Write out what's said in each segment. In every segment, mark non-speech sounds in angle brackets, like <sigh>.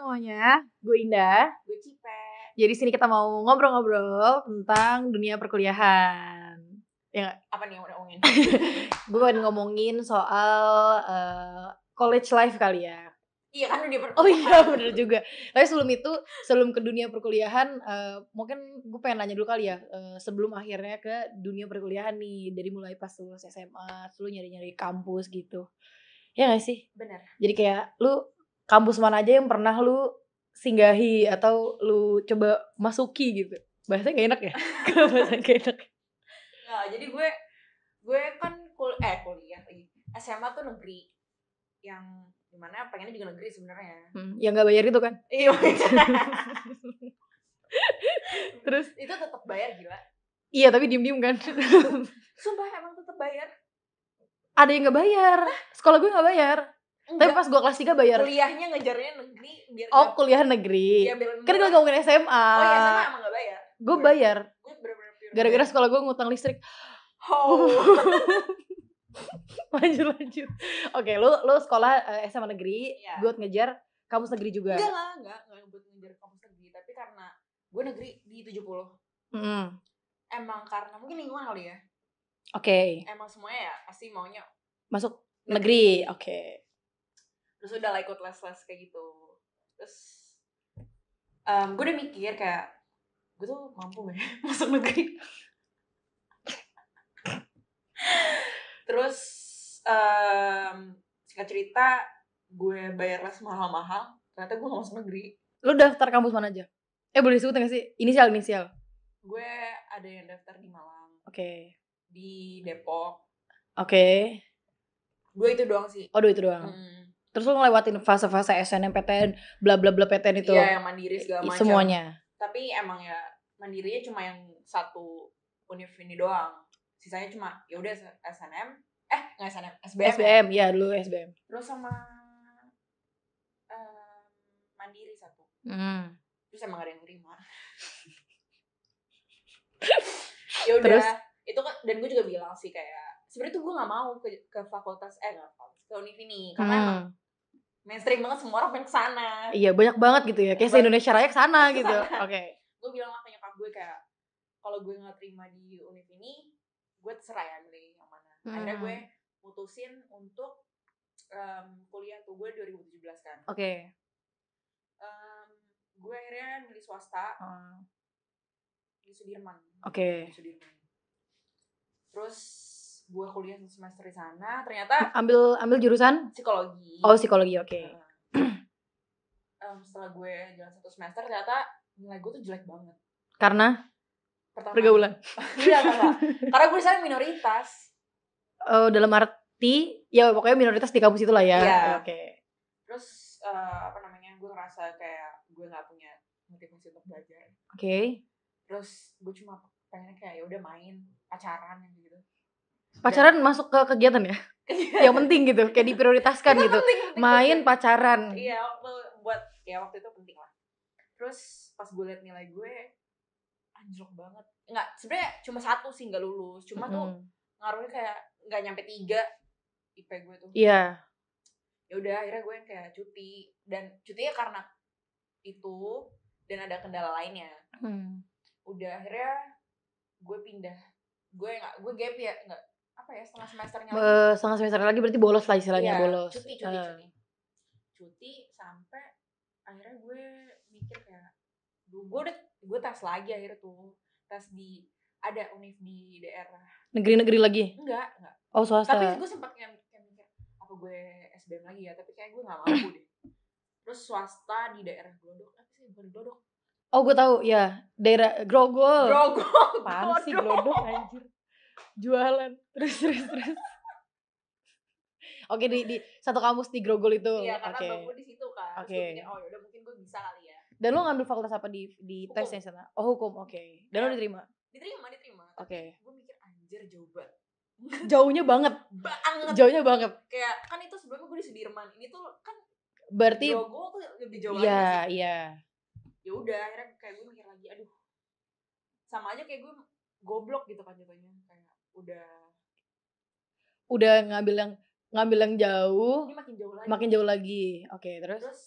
semuanya, gue Indah, gue Cipe. Jadi ya, sini kita mau ngobrol-ngobrol tentang dunia perkuliahan. Ya Apa nih yang udah ngomongin? <laughs> gue pengen ngomongin soal uh, college life kali ya. Iya kan dunia perkuliahan. Oh iya bener juga. Tapi sebelum itu, sebelum ke dunia perkuliahan, uh, mungkin gue pengen nanya dulu kali ya. Uh, sebelum akhirnya ke dunia perkuliahan nih, dari mulai pas lulus SMA, lu nyari-nyari kampus gitu. Ya gak sih? Bener. Jadi kayak lu kampus mana aja yang pernah lu singgahi atau lu coba masuki gitu bahasa gak enak ya <laughs> bahasa gak enak nah, jadi gue gue kan kul eh kuliah lagi SMA tuh negeri yang gimana pengennya juga negeri sebenarnya hmm, yang nggak bayar itu kan iya <laughs> terus itu tetap bayar gila iya tapi diem diem kan sumpah emang tetap bayar ada yang nggak bayar sekolah gue nggak bayar Enggak. Tapi pas gue kelas 3 bayar Kuliahnya ngejarnya negeri biar Oh gak... kuliah negeri ya, Kan gue ngomongin SMA Oh iya SMA emang gak bayar Gue bayar Gara-gara sekolah gue ngutang listrik Oh <laughs> lanjut lanjut oke lu lu sekolah uh, eh, SMA negeri ya. buat ngejar kampus negeri juga enggak lah enggak enggak buat ngejar kampus negeri tapi karena gue negeri di 70 puluh mm. emang karena mungkin lingkungan kali ya oke okay. emang semuanya ya pasti maunya masuk negeri, negeri. oke okay terus udah like ikut les-les kayak gitu terus um, gue udah mikir kayak gue tuh mampu gak ya <laughs> masuk negeri terus um, singkat cerita gue bayar les mahal-mahal ternyata gue masuk negeri lu daftar kampus mana aja eh boleh disebut gak sih inisial inisial gue ada yang daftar di Malang oke okay. di Depok oke okay. dua itu doang sih oh dua itu doang hmm terus lo ngelewatin fase-fase SNMPTN bla bla bla PTN itu iya yang mandiri segala macam semuanya tapi emang ya mandirinya cuma yang satu univ ini doang sisanya cuma ya udah SNM eh nggak SNM SBM SBM ya, ya dulu SBM terus sama uh, mandiri satu hmm. terus emang ada yang terima <laughs> ya udah itu kan dan gue juga bilang sih kayak sebenarnya tuh gue gak mau ke ke fakultas eh gak fakultas ke univ ini karena hmm. emang mainstream banget semua orang pengen kesana iya banyak banget gitu ya kayak Indonesia raya kesana, gitu <laughs> oke okay. gue bilang makanya nyokap gue kayak kalau gue nggak terima di unit ini gue terserah ya milih yang mana hmm. akhirnya gue mutusin untuk um, kuliah tuh gue 2017 kan oke okay. um, gue akhirnya milih swasta hmm. di Sudirman oke okay. terus gue kuliah satu semester di sana ternyata ah, ambil ambil jurusan psikologi oh psikologi oke okay. um, setelah gue jalan satu semester ternyata nilai gue tuh jelek banget karena Pertama, pergaulan <laughs> iya karena <laughs> karena gue saya minoritas oh dalam arti ya pokoknya minoritas di kampus itu lah ya yeah. oke okay. terus uh, apa namanya gue ngerasa kayak gue nggak punya motivasi untuk belajar oke okay. terus gue cuma pengen kayak ya udah main pacaran gitu Pacaran ya. masuk ke kegiatan ya? Iya. yang penting gitu, kayak diprioritaskan gitu. Penting, penting, Main pacaran. Iya, buat ya waktu itu penting lah. Terus pas gue liat nilai gue anjlok banget. Enggak, sebenarnya cuma satu sih nggak lulus. Cuma mm -hmm. tuh ngaruhnya kayak nggak nyampe tiga IP gue tuh. Iya. Yeah. Ya udah akhirnya gue yang kayak cuti dan cutinya karena itu dan ada kendala lainnya. mm. Udah akhirnya gue pindah. Gue nggak gue gap ya nggak apa ya setengah semesternya lagi. setengah semester lagi berarti bolos lah istilahnya yeah, bolos. Cuti cuti uh. cuti. Cuti sampai akhirnya gue mikir kayak gue udah gue tes lagi akhirnya tuh tes di ada univ di daerah negeri-negeri lagi enggak enggak oh swasta tapi gue sempat kayak mikir apa gue SBM lagi ya tapi kayak gue nggak mampu deh terus swasta di daerah Glodok apa sih bukan Glodok oh gue tau, ya daerah Grogol Grogol <laughs> apaan sih Glodok anjir jualan <laughs> terus terus terus Oke di, di satu kampus di Grogol itu. Iya karena okay. bangku di situ kan. Oke. Okay. oh yaudah mungkin gue bisa kali ya. Dan lo ngambil fakultas apa di di hukum. tesnya sana? Oh hukum, oke. Okay. Dan ya. lo eh, diterima? Diterima, diterima. Oke. Okay. Gue mikir anjir jauh banget. <laughs> Jauhnya banget. Banget. Jauhnya banget. Kayak kan itu sebelumnya gue di Sudirman. Ini tuh kan berarti Grogol tuh lebih jauh iya, lagi. Iya, iya. Ya udah akhirnya kayak gue mikir lagi aduh. Sama aja kayak gue goblok gitu kan jadinya udah udah ngambil yang ngambil yang jauh ini makin jauh lagi makin jauh lagi oke okay, terus terus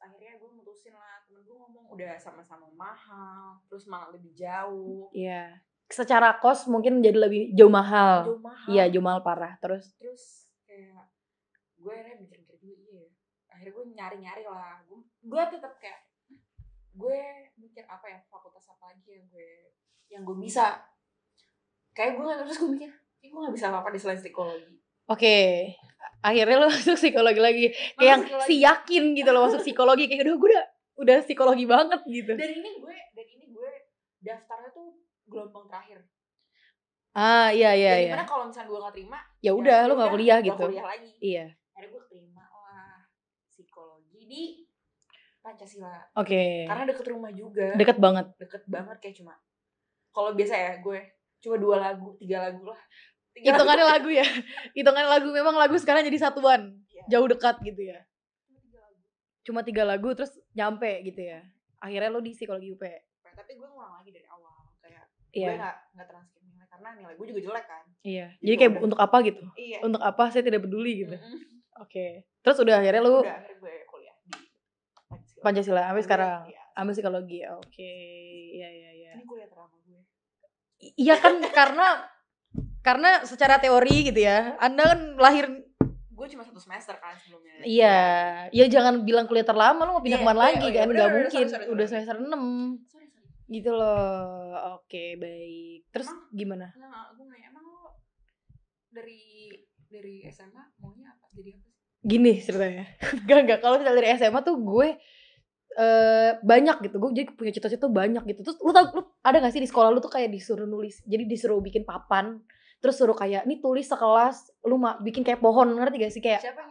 akhirnya gue mutusin lah temen gue ngomong udah sama-sama mahal terus malah lebih jauh iya yeah. secara kos mungkin jadi lebih jauh mahal jauh mahal iya jauh mahal parah terus terus kayak gue akhirnya mikir-mikir dulu iya ya. akhirnya gue nyari-nyari lah gue gue tetap kayak gue mikir apa ya fakultas apa lagi yang gue yang gue bisa kayak gue nggak terus gue mikir kayak gue nggak bisa apa-apa di selain psikologi oke okay. akhirnya lo <laughs> masuk psikologi lagi kayak yang psikologi. si yakin gitu lo masuk psikologi kayak udah gue udah udah psikologi banget gitu Dari ini gue dan ini gue daftarnya tuh gelombang terakhir ah iya iya dan iya karena kalau misalnya gue nggak terima ya udah ya lo gak kuliah gitu kuliah lagi iya akhirnya gue terima lah psikologi di Pancasila. Oke. Okay. Karena deket rumah juga. Deket banget. Deket banget kayak cuma. Kalau biasa ya gue cuma dua lagu tiga lagu lah hitungannya lagu, ya <laughs> hitungannya lagu memang lagu sekarang jadi satuan yeah. jauh dekat gitu ya cuma tiga lagu terus nyampe gitu ya akhirnya lo di psikologi UP nah, tapi gue ngulang lagi dari awal kayak yeah. gue iya. gak, gak transkrip karena nilai gue juga jelek kan iya yeah. jadi, kayak udah, untuk apa gitu iya. untuk apa saya tidak peduli gitu mm -hmm. oke okay. terus udah akhirnya lo udah akhirnya gue kuliah di Pancasila, ambil sekarang ya, ambil psikologi ya? oke okay. iya iya iya ini kuliah terang, Iya kan karena karena secara teori gitu ya. Anda kan lahir gue cuma satu semester kan sebelumnya. Iya, ya jangan bilang kuliah terlama lu mau pindah iya, kemana iya, lagi oh, kan nggak mungkin. Udah semester 6. Sorry, Gitu loh. Oke, baik. Terus emang, gimana? Enggak, gue nanya emang lo dari dari SMA maunya apa? Jadi apa Gini ceritanya. Enggak <laughs> enggak kalau dari SMA tuh gue Eh, banyak gitu gue jadi punya cita-cita banyak gitu terus lu tau lu ada gak sih di sekolah lu tuh kayak disuruh nulis jadi disuruh bikin papan terus suruh kayak ini tulis sekelas lu mah bikin kayak pohon ngerti gak sih kayak siapa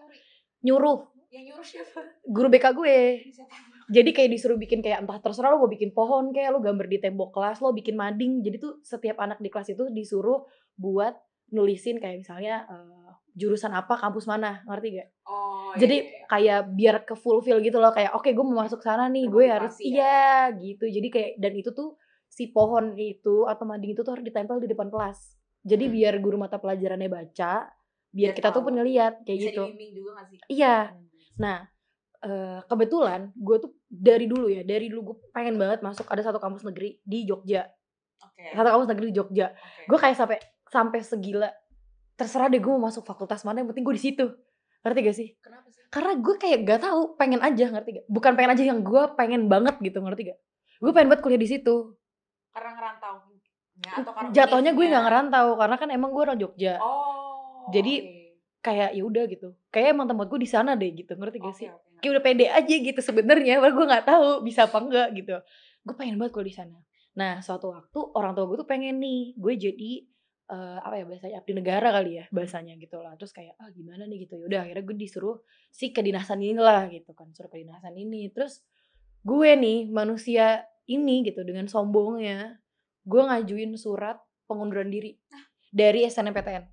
nyuruh nyuruh yang nyuruh siapa guru BK gue siapa? jadi kayak disuruh bikin kayak entah terserah lu mau bikin pohon kayak lu gambar di tembok kelas lu bikin mading jadi tuh setiap anak di kelas itu disuruh buat nulisin kayak misalnya uh, jurusan apa kampus mana ngerti gak? Oh, jadi iya, iya. iya. kayak biar ke fulfill gitu loh kayak oke okay, gue mau masuk sana nih gue harus ya? iya gitu jadi kayak dan itu tuh si pohon itu atau mading itu tuh harus ditempel di depan kelas jadi hmm. biar guru mata pelajarannya baca biar ya, kita tahu. tuh lihat kayak Bisa gitu juga gak sih? iya hmm, hmm. nah eh, kebetulan gue tuh dari dulu ya dari dulu gue pengen banget masuk ada satu kampus negeri di Jogja okay. satu kampus negeri di Jogja okay. gue kayak sampai sampai segila terserah deh gue mau masuk fakultas mana yang penting gue di situ ngerti gak sih? Kenapa sih? Karena gue kayak gak tau pengen aja ngerti gak? Bukan pengen aja yang gue pengen banget gitu ngerti gak? Gue pengen banget kuliah di situ. Karena ngerantau. Ya, Jatuhnya gue nggak ngerantau karena kan emang gue orang Jogja. Oh. Jadi okay. kayak ya udah gitu. Kayak emang tempat gue di sana deh gitu ngerti gak okay, sih? Okay. Kayak udah pede aja gitu sebenarnya, padahal gue nggak tahu bisa apa enggak gitu. Gue pengen banget kuliah di sana. Nah, suatu waktu orang tua gue tuh pengen nih gue jadi uh, apa ya bahasanya abdi negara kali ya hmm. bahasanya gitu lah terus kayak ah gimana nih gitu ya, udah akhirnya gue disuruh si kedinasan inilah gitu kan suruh kedinasan ini terus gue nih manusia ini gitu dengan sombongnya gue ngajuin surat pengunduran diri dari SNMPTN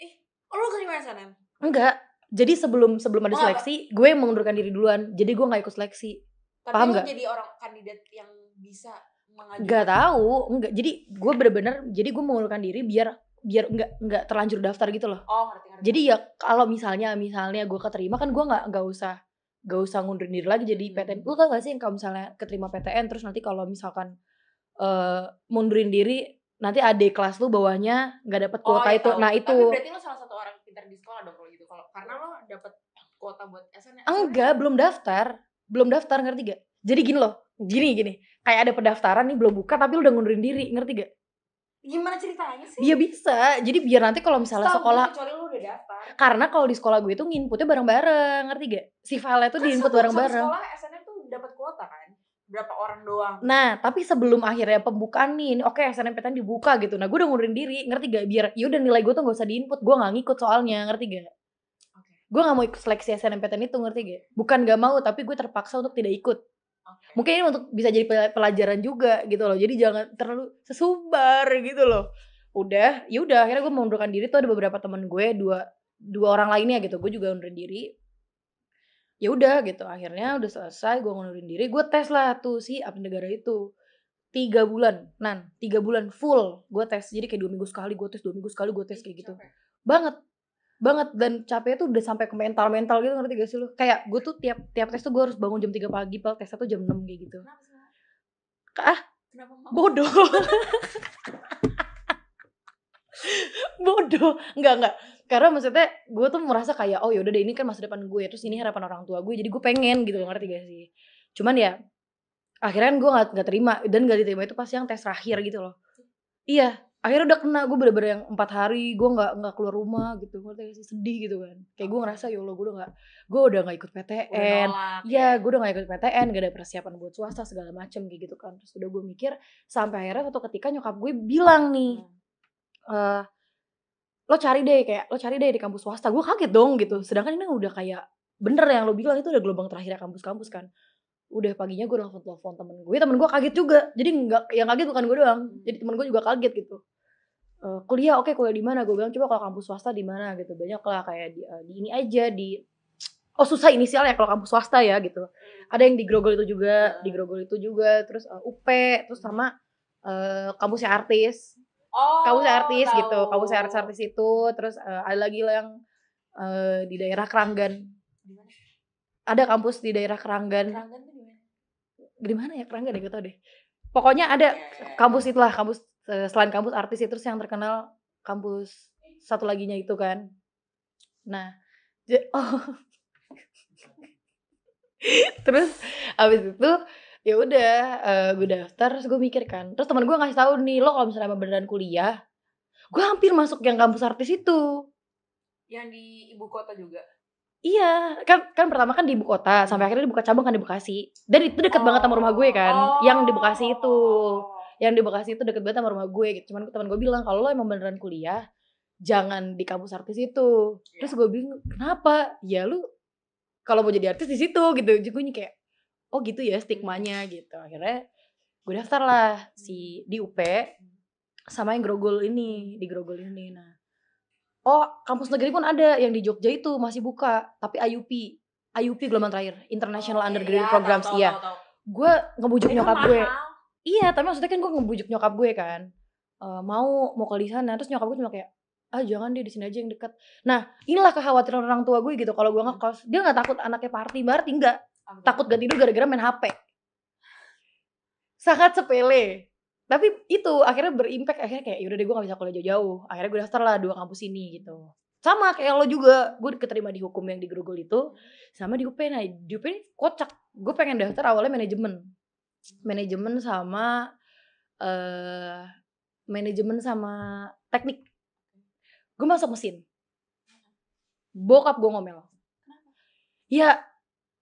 eh lo keterima SNM enggak jadi sebelum sebelum ada oh, seleksi gue mengundurkan diri duluan jadi gue nggak ikut seleksi tapi paham nggak jadi orang kandidat yang bisa nggak tahu, nggak Jadi gue bener-bener, jadi gue mengulurkan diri biar biar nggak nggak terlanjur daftar gitu loh. Oh, ngerti, ngerti. Jadi ya kalau misalnya misalnya gue keterima kan gue nggak nggak usah nggak usah ngundurin diri lagi jadi PTN. Hmm. Lu tau gak sih kalau misalnya keterima PTN terus nanti kalau misalkan uh, mundurin diri nanti adik kelas lu bawahnya nggak dapet kuota oh, ya, itu. Tahu. Nah, itu. Tapi berarti lu salah satu orang pintar di sekolah dong kalau gitu. Kalau karena lo dapet kuota buat SNM. Enggak, belum daftar. Belum daftar ngerti gak? Jadi gini loh. Gini gini kayak ada pendaftaran nih belum buka tapi udah ngundurin diri ngerti gak gimana ceritanya sih? Iya bisa. Jadi biar nanti kalau misalnya Stop, sekolah lu udah Karena kalau di sekolah gue itu nginputnya bareng-bareng, ngerti gak? Si file tuh kan diinput bareng-bareng. Sekolah SNM tuh dapat kuota kan? berapa orang doang. Nah, tapi sebelum akhirnya pembukaan nih, oke okay, SNMPTN dibuka gitu. Nah, gue udah ngundurin diri, ngerti gak? Biar ya udah nilai gue tuh gak usah diinput, gue gak ngikut soalnya, ngerti gak? Gue gak mau ikut seleksi SNMPTN itu, ngerti gak? Bukan gak mau, tapi gue terpaksa untuk tidak ikut. Okay. Mungkin ini untuk bisa jadi pelajaran juga gitu loh. Jadi jangan terlalu sesumbar gitu loh. Udah, ya udah akhirnya gue mengundurkan diri tuh ada beberapa teman gue dua dua orang lainnya gitu. Gue juga undur diri. Ya udah gitu. Akhirnya udah selesai gue ngundurin diri. Gue tes lah tuh si apa negara itu tiga bulan nan tiga bulan full gue tes jadi kayak dua minggu sekali gue tes dua minggu sekali gue tes kayak gitu banget banget dan capeknya tuh udah sampai ke mental mental gitu ngerti gak sih lu kayak gue tuh tiap tiap tes tuh gue harus bangun jam tiga pagi pel tes satu jam enam kayak gitu kenapa, ah kenapa bodoh <laughs> bodoh nggak nggak karena maksudnya gue tuh merasa kayak oh yaudah deh ini kan masa depan gue terus ini harapan orang tua gue jadi gue pengen gitu ngerti gak sih cuman ya akhirnya kan gue nggak terima dan gak diterima itu pas yang tes terakhir gitu loh iya akhirnya udah kena gue bener-bener yang empat hari gue nggak nggak keluar rumah gitu ngerti sih sedih gitu kan kayak gue ngerasa ya allah gue udah nggak gue udah nggak ikut PTN udah ya gue udah nggak ikut PTN gak ada persiapan buat swasta segala macem kayak gitu kan terus udah gue mikir sampai akhirnya satu ketika nyokap gue bilang nih hmm. eh lo cari deh kayak lo cari deh di kampus swasta gue kaget dong gitu sedangkan ini udah kayak bener yang lo bilang itu udah gelombang terakhir kampus-kampus kan udah paginya gue langsung telepon temen gue iya, temen gue kaget juga jadi nggak yang kaget bukan gue doang hmm. jadi temen gue juga kaget gitu uh, kuliah oke okay, kuliah di mana gue bilang coba kalau kampus swasta di mana gitu banyak lah kayak di, uh, di ini aja di <tsk> oh susah inisial ya kalau kampus swasta ya gitu hmm. ada yang di Grogol itu juga di hmm. Grogol itu juga terus uh, eh, UP terus sama uh, kampusnya artis oh, kampusnya artis tahu. gitu kampusnya artis artis itu terus uh, ada lagi lah yang uh, di daerah Keranggan ada kampus di daerah Keranggan, Keranggan dari mana ya Kerangga deh gue tau deh pokoknya ada iya, iya, iya. kampus itulah kampus eh, selain kampus artis itu yang terkenal kampus satu laginya itu kan nah <laughs> oh terus abis itu ya udah uh, eh, gue daftar terus gue mikir kan terus teman gue ngasih tahu nih lo kalau misalnya beneran kuliah gue hampir masuk yang kampus artis itu yang di ibu kota juga Iya, kan kan pertama kan di ibu kota, sampai akhirnya dibuka cabang kan di Bekasi. Dan itu deket oh. banget sama rumah gue kan, oh. yang di Bekasi itu. Oh. Yang di Bekasi itu deket banget sama rumah gue gitu. Cuman teman gue bilang kalau lo emang beneran kuliah, jangan di kampus artis itu. Yeah. Terus gue bilang kenapa? Ya lu kalau mau jadi artis di situ gitu. Jadi gue kayak oh gitu ya stigmanya gitu. Akhirnya gue daftar lah si di UP sama yang grogol ini, di grogol ini. Nah, oh kampus negeri pun ada yang di Jogja itu masih buka tapi IUP IUP gelombang terakhir International oh, Undergraduate iya, Programs tau, iya gue ngebujuk nyokap gue iya tapi maksudnya kan gue ngebujuk nyokap gue kan uh, mau mau ke sana terus nyokap gue cuma kayak ah jangan deh di sini aja yang dekat nah inilah kekhawatiran orang tua gue gitu kalau gue hmm. ngekos dia nggak takut anaknya party berarti enggak takut ganti dulu gara-gara main HP sangat sepele tapi itu akhirnya berimpact akhirnya kayak yaudah deh gue gak bisa kuliah jauh-jauh akhirnya gue daftar lah dua kampus ini gitu sama kayak lo juga gue keterima di hukum yang di Grogol itu sama di UPN nah di UPN ini kocak gue pengen daftar awalnya manajemen manajemen sama uh, manajemen sama teknik gue masuk mesin bokap gue ngomel ya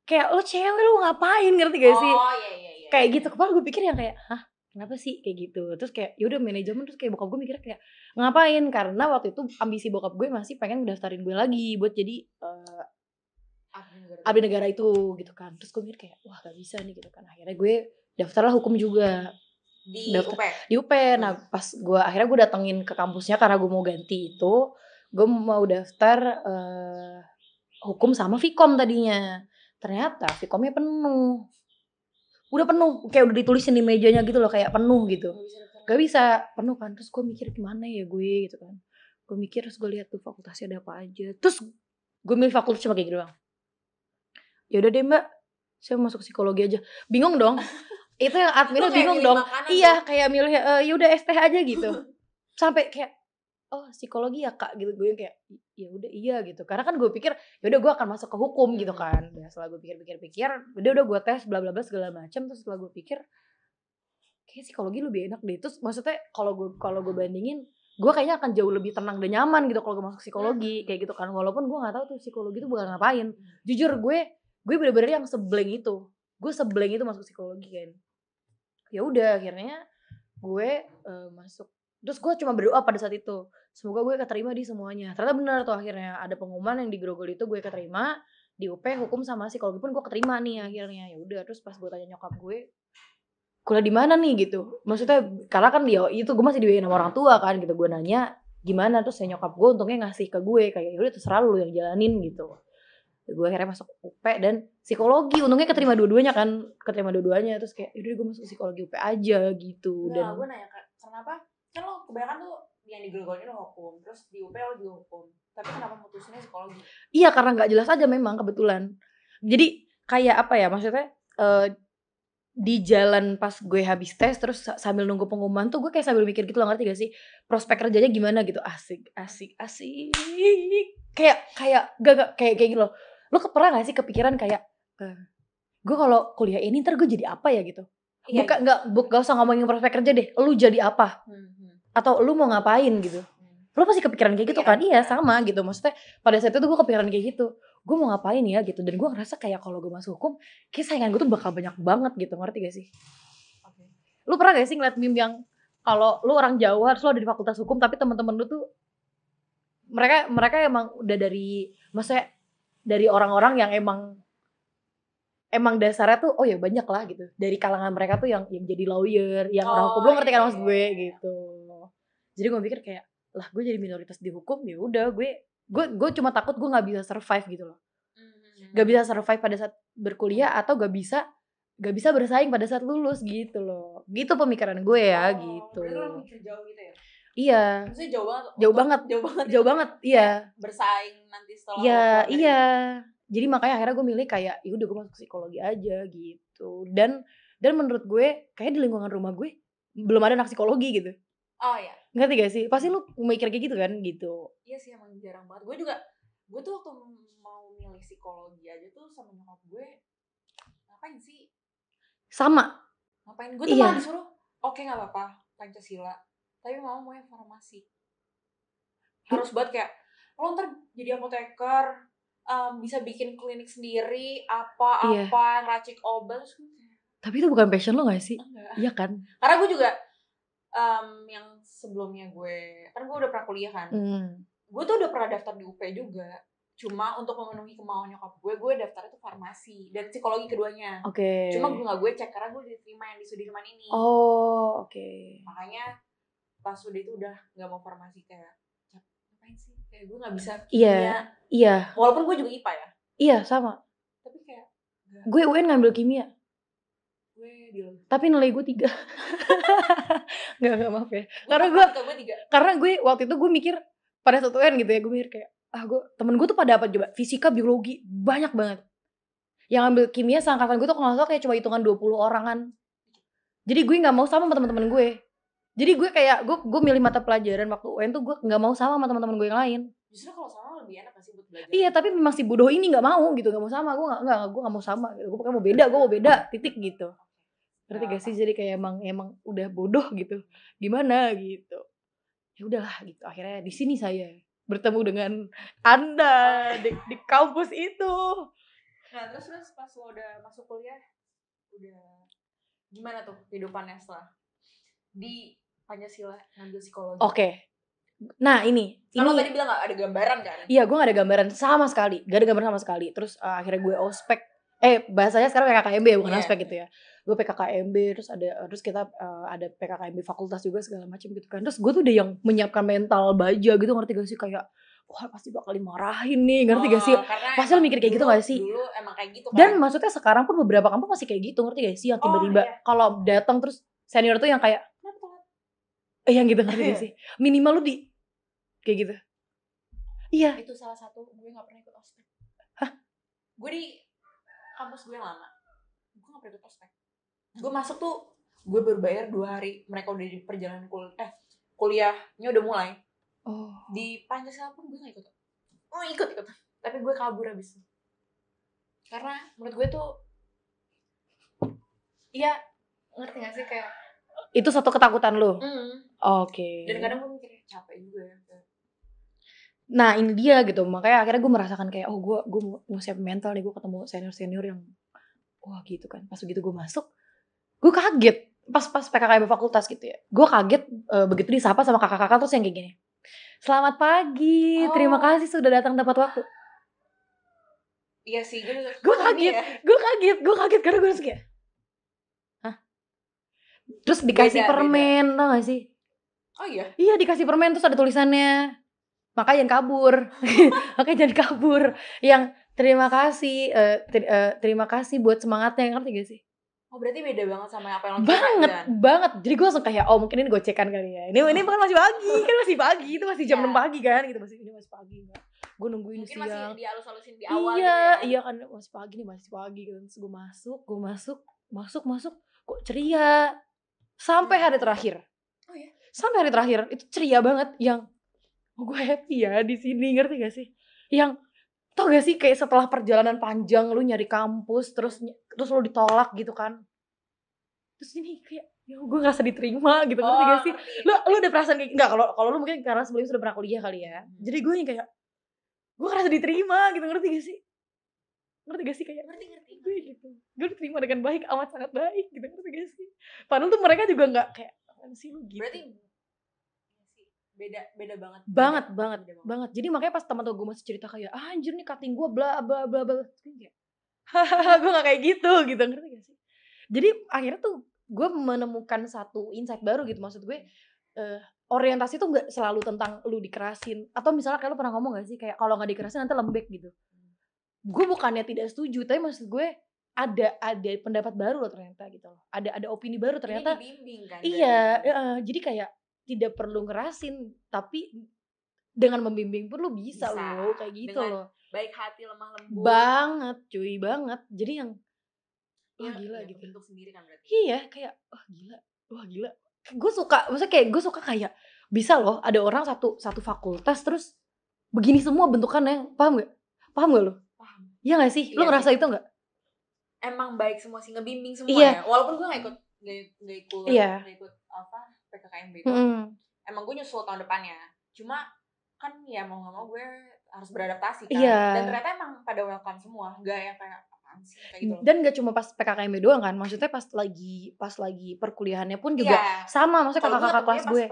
kayak lo cewek lo ngapain ngerti gak sih oh, iya, iya, iya. kayak iya. gitu kepala gue pikir yang kayak hah kenapa sih kayak gitu terus kayak yaudah manajemen terus kayak bokap gue mikir kayak ngapain karena waktu itu ambisi bokap gue masih pengen daftarin gue lagi buat jadi uh, abdi negara itu gitu kan terus gue mikir kayak wah gak bisa nih gitu kan akhirnya gue daftarlah hukum juga di daftar, UP di UP nah hmm. pas gue akhirnya gue datengin ke kampusnya karena gue mau ganti itu gue mau daftar uh, hukum sama fikom tadinya ternyata fikomnya penuh udah penuh kayak udah ditulisin di mejanya gitu loh kayak penuh gitu gak bisa penuh kan terus gue mikir gimana ya gue gitu kan gue mikir terus gue lihat tuh fakultasnya ada apa aja terus gue milih fakultas cuma kayak gitu doang ya udah deh mbak saya masuk psikologi aja bingung dong <laughs> itu yang admin bingung dong iya kayak milih eh, ya udah st aja gitu <laughs> sampai kayak oh psikologi ya kak gitu gue kayak ya udah iya gitu karena kan gue pikir ya udah gue akan masuk ke hukum gitu hmm. kan ya setelah gue pikir-pikir-pikir udah udah gue tes bla bla bla segala macam terus setelah gue pikir kayak psikologi lebih enak deh terus maksudnya kalau gue kalau gue bandingin gue kayaknya akan jauh lebih tenang dan nyaman gitu kalau gue masuk psikologi hmm. kayak gitu kan walaupun gue nggak tahu tuh psikologi itu bukan ngapain hmm. jujur gue gue bener-bener yang sebleng itu gue sebleng itu masuk psikologi kan ya udah akhirnya gue uh, masuk terus gue cuma berdoa pada saat itu semoga gue keterima di semuanya ternyata benar tuh akhirnya ada pengumuman yang di Grogol itu gue keterima di UP hukum sama psikologi pun gue keterima nih akhirnya ya udah terus pas gue tanya nyokap gue kuliah di mana nih gitu maksudnya karena kan dia itu gue masih dibiayain sama orang tua kan gitu gue nanya gimana terus saya nyokap gue untungnya ngasih ke gue kayak ya udah terserah lu yang jalanin gitu gue akhirnya masuk UP dan psikologi untungnya keterima dua-duanya kan keterima dua-duanya terus kayak ya udah gue masuk psikologi UP aja gitu nah, dan gue nanya kenapa kan lo kebanyakan tuh yang di Grogolnya lo hukum terus di UP lo juga hukum tapi kenapa mutusinnya psikologi iya karena nggak jelas aja memang kebetulan jadi kayak apa ya maksudnya uh, di jalan pas gue habis tes terus sambil nunggu pengumuman tuh gue kayak sambil mikir gitu loh ngerti gak sih prospek kerjanya gimana gitu asik asik asik kayak kayak gak, gak kayak kayak gitu loh lo pernah gak sih kepikiran kayak uh, gue kalau kuliah ini ntar gue jadi apa ya gitu iya, bukan iya. nggak iya. gak usah ngomongin prospek kerja deh lu jadi apa hmm atau lu mau ngapain gitu lu pasti kepikiran kayak gitu iya. kan iya sama gitu maksudnya pada saat itu gue kepikiran kayak gitu gue mau ngapain ya gitu dan gue ngerasa kayak kalau gue masuk hukum kayak saingan gue tuh bakal banyak banget gitu ngerti gak sih okay. lu pernah gak sih ngeliat meme yang kalau lu orang Jawa harus lu ada di fakultas hukum tapi teman-teman lu tuh mereka mereka emang udah dari maksudnya dari orang-orang yang emang emang dasarnya tuh oh ya banyak lah gitu dari kalangan mereka tuh yang, yang jadi lawyer yang oh, orang hukum lu ngerti kan iya, maksud iya, gue iya, gitu jadi gue mikir kayak lah gue jadi minoritas di hukum ya udah gue gue gue cuma takut gue nggak bisa survive gitu loh mhm. gak bisa survive pada saat berkuliah atau gak bisa gak bisa bersaing pada saat lulus gitu loh gitu pemikiran gue ya oh, gitu jauh gitu ya iya maksudnya jauh banget jauh banget jauh banget jauh banget iya bersaing nanti setelah iya iya jadi makanya akhirnya gue milih kayak ya udah gue masuk psikologi aja gitu dan dan menurut gue kayak di lingkungan rumah gue belum ada anak psikologi gitu Oh iya. Ngerti gak sih? Pasti lu mikir kayak gitu kan gitu. Iya sih emang jarang banget. Gue juga gue tuh waktu mau milih psikologi aja tuh sama nyokap gue ngapain sih? Sama. Ngapain? Gue tuh iya. malah disuruh oke okay, nggak apa-apa Pancasila. Tapi mau mau farmasi. Harus buat kayak lo ntar jadi apoteker, um, bisa bikin klinik sendiri, apa-apa, iya. racik obat. Tapi itu bukan passion lo gak sih? Iya kan? Karena gue juga um, yang sebelumnya gue kan gue udah pernah kuliah kan mm. gue tuh udah pernah daftar di UP juga cuma untuk memenuhi kemauan nyokap gue gue daftar itu farmasi dan psikologi keduanya oke okay. cuma gue nggak gue cek karena gue diterima yang di Sudirman ini oh oke okay. makanya pas udah itu udah gak mau farmasi kayak ngapain sih kayak gue gak bisa iya yeah. iya yeah. walaupun gue juga IPA ya iya yeah, sama tapi kayak gue UN ngambil kimia gue di tapi nilai gue tiga <laughs> nggak nggak maaf ya karena gue karena gue waktu itu gue mikir pada satu n gitu ya gue mikir kayak ah gue temen gue tuh pada apa coba fisika biologi banyak banget yang ambil kimia seangkatan gue tuh kalau nggak kayak cuma hitungan 20 orangan jadi gue nggak mau sama sama teman-teman gue jadi gue kayak gue gue milih mata pelajaran waktu UN tuh gue nggak mau sama sama teman-teman gue yang lain justru kalau sama lebih enak sih buat belajar iya tapi masih bodoh ini nggak mau gitu nggak mau sama gue nggak gue nggak mau sama gitu. gue pokoknya mau beda gue mau beda titik gitu ngerti gak sih jadi kayak emang emang udah bodoh gitu gimana gitu ya udahlah gitu akhirnya di sini saya bertemu dengan anda di, di kampus itu nah terus terus pas lo udah masuk kuliah udah gimana tuh kehidupannya setelah di Pancasila ngambil psikologi oke okay. Nah ini Kalau tadi bilang gak ada gambaran kan? Iya gue gak ada gambaran sama sekali Gak ada gambaran sama sekali Terus uh, akhirnya gue ospek eh bahasanya sekarang PKKMB bukan yeah. aspek gitu ya gue PKKMB terus ada terus kita uh, ada PKKMB fakultas juga segala macam gitu kan terus gue tuh udah yang menyiapkan mental baja gitu ngerti gak sih kayak wah pasti bakal dimarahin nih ngerti oh, gak sih oh, pasti lo mikir kayak gitu dulu, gitu gak sih dulu emang kayak gitu kan? dan maksudnya sekarang pun beberapa kampus masih kayak gitu ngerti gak sih yang oh, tiba-tiba oh, iya. kalau datang terus senior tuh yang kayak eh, yang gitu ngerti gak <laughs> sih minimal lu di kayak gitu iya itu salah satu gue gak pernah ikut ospek gue di kampus ah, gue yang lama gue gak pernah ikut ospek hmm. gue masuk tuh gue baru bayar dua hari mereka udah di perjalanan kul eh kuliahnya udah mulai oh. di pancasila pun gue gak ikut oh ikut ikut tapi gue kabur abis itu karena menurut gue tuh iya ngerti gak sih kayak itu satu ketakutan lo mm. oke okay. dan kadang gue mikir capek juga ya nah ini dia gitu makanya akhirnya gue merasakan kayak oh gue gue mau siap mental nih gue ketemu senior senior yang wah gitu kan pas begitu gue masuk gue kaget pas pas PKKM fakultas gitu ya gue kaget uh, begitu disapa sama kakak-kakak terus yang kayak gini selamat pagi oh. terima kasih sudah datang tepat waktu iya sih gue kaget ya. gue kaget gue kaget karena gue harus kayak terus dikasih beda, permen beda. tau gak sih oh iya iya dikasih permen terus ada tulisannya maka jangan kabur <laughs> maka jangan kabur yang terima kasih uh, ter, uh, terima kasih buat semangatnya ngerti gak sih Oh berarti beda banget sama apa yang lo Banget, kan? banget. Jadi gue langsung kayak, oh mungkin ini gocekan kali ya. Ini oh. ini kan masih pagi, kan masih pagi. Itu masih jam yeah. Iya. 6 pagi kan, gitu. Masih, ini masih pagi. Kan? Gue nungguin mungkin siang. Mungkin masih dialus di awal Iya, gitu ya. iya kan masih pagi nih, masih pagi. Kan. Terus gue masuk, gue masuk, masuk, masuk. Kok ceria. Sampai iya. hari terakhir. Oh iya? Sampai hari terakhir. Itu ceria banget. Yang oh gue happy ya di sini ngerti gak sih yang tau gak sih kayak setelah perjalanan panjang lu nyari kampus terus terus lu ditolak gitu kan terus ini kayak ya gue ngerasa diterima gitu oh, ngerti gak sih oh. lu lu udah perasaan kayak nggak kalau kalau lu mungkin karena sebelumnya sudah pernah kuliah kali ya hmm. jadi gue yang kayak gue ngerasa diterima gitu ngerti gak sih ngerti gak sih kayak ngerti ngerti gue gitu gue diterima dengan baik amat sangat baik gitu ngerti gak sih padahal tuh mereka juga nggak kayak sih lu gitu berarti beda beda banget banget beda, banget beda banget. jadi makanya pas teman-teman gue masih cerita kayak ah, anjir nih cutting gue bla bla bla bla kayak gue gak kayak gitu gitu ngerti gak sih jadi akhirnya tuh gue menemukan satu insight baru gitu maksud gue uh, orientasi tuh gak selalu tentang lu dikerasin atau misalnya kayak lu pernah ngomong gak sih kayak kalau nggak dikerasin nanti lembek gitu gue bukannya tidak setuju tapi maksud gue ada ada pendapat baru loh ternyata gitu loh ada ada opini baru ternyata kan iya uh, jadi kayak tidak perlu ngerasin tapi dengan membimbing pun lu bisa, bisa. lo kayak gitu lo baik hati lemah lembut banget cuy banget jadi yang wah ya, gila gitu untuk sendiri kan berarti ya? iya kayak wah oh, gila wah gila gue suka maksudnya kayak gue suka kayak bisa loh ada orang satu satu fakultas terus begini semua bentukannya paham gak paham gak lo paham iya gak sih iya, lo ngerasa iya. itu gak emang baik semua sih ngebimbing semua iya. ya walaupun gue gak ikut gak, gak ikut iya. gak ikut apa PKKMB itu hmm. emang gue nyusul tahun depannya cuma kan ya mau gak mau gue harus beradaptasi kan yeah. dan ternyata emang pada welcome semua gak yang kayak gitu. Dan gak cuma pas PKKMB doang kan, maksudnya pas lagi pas lagi perkuliahannya pun juga yeah. sama, maksudnya kakak-kakak kelas gue.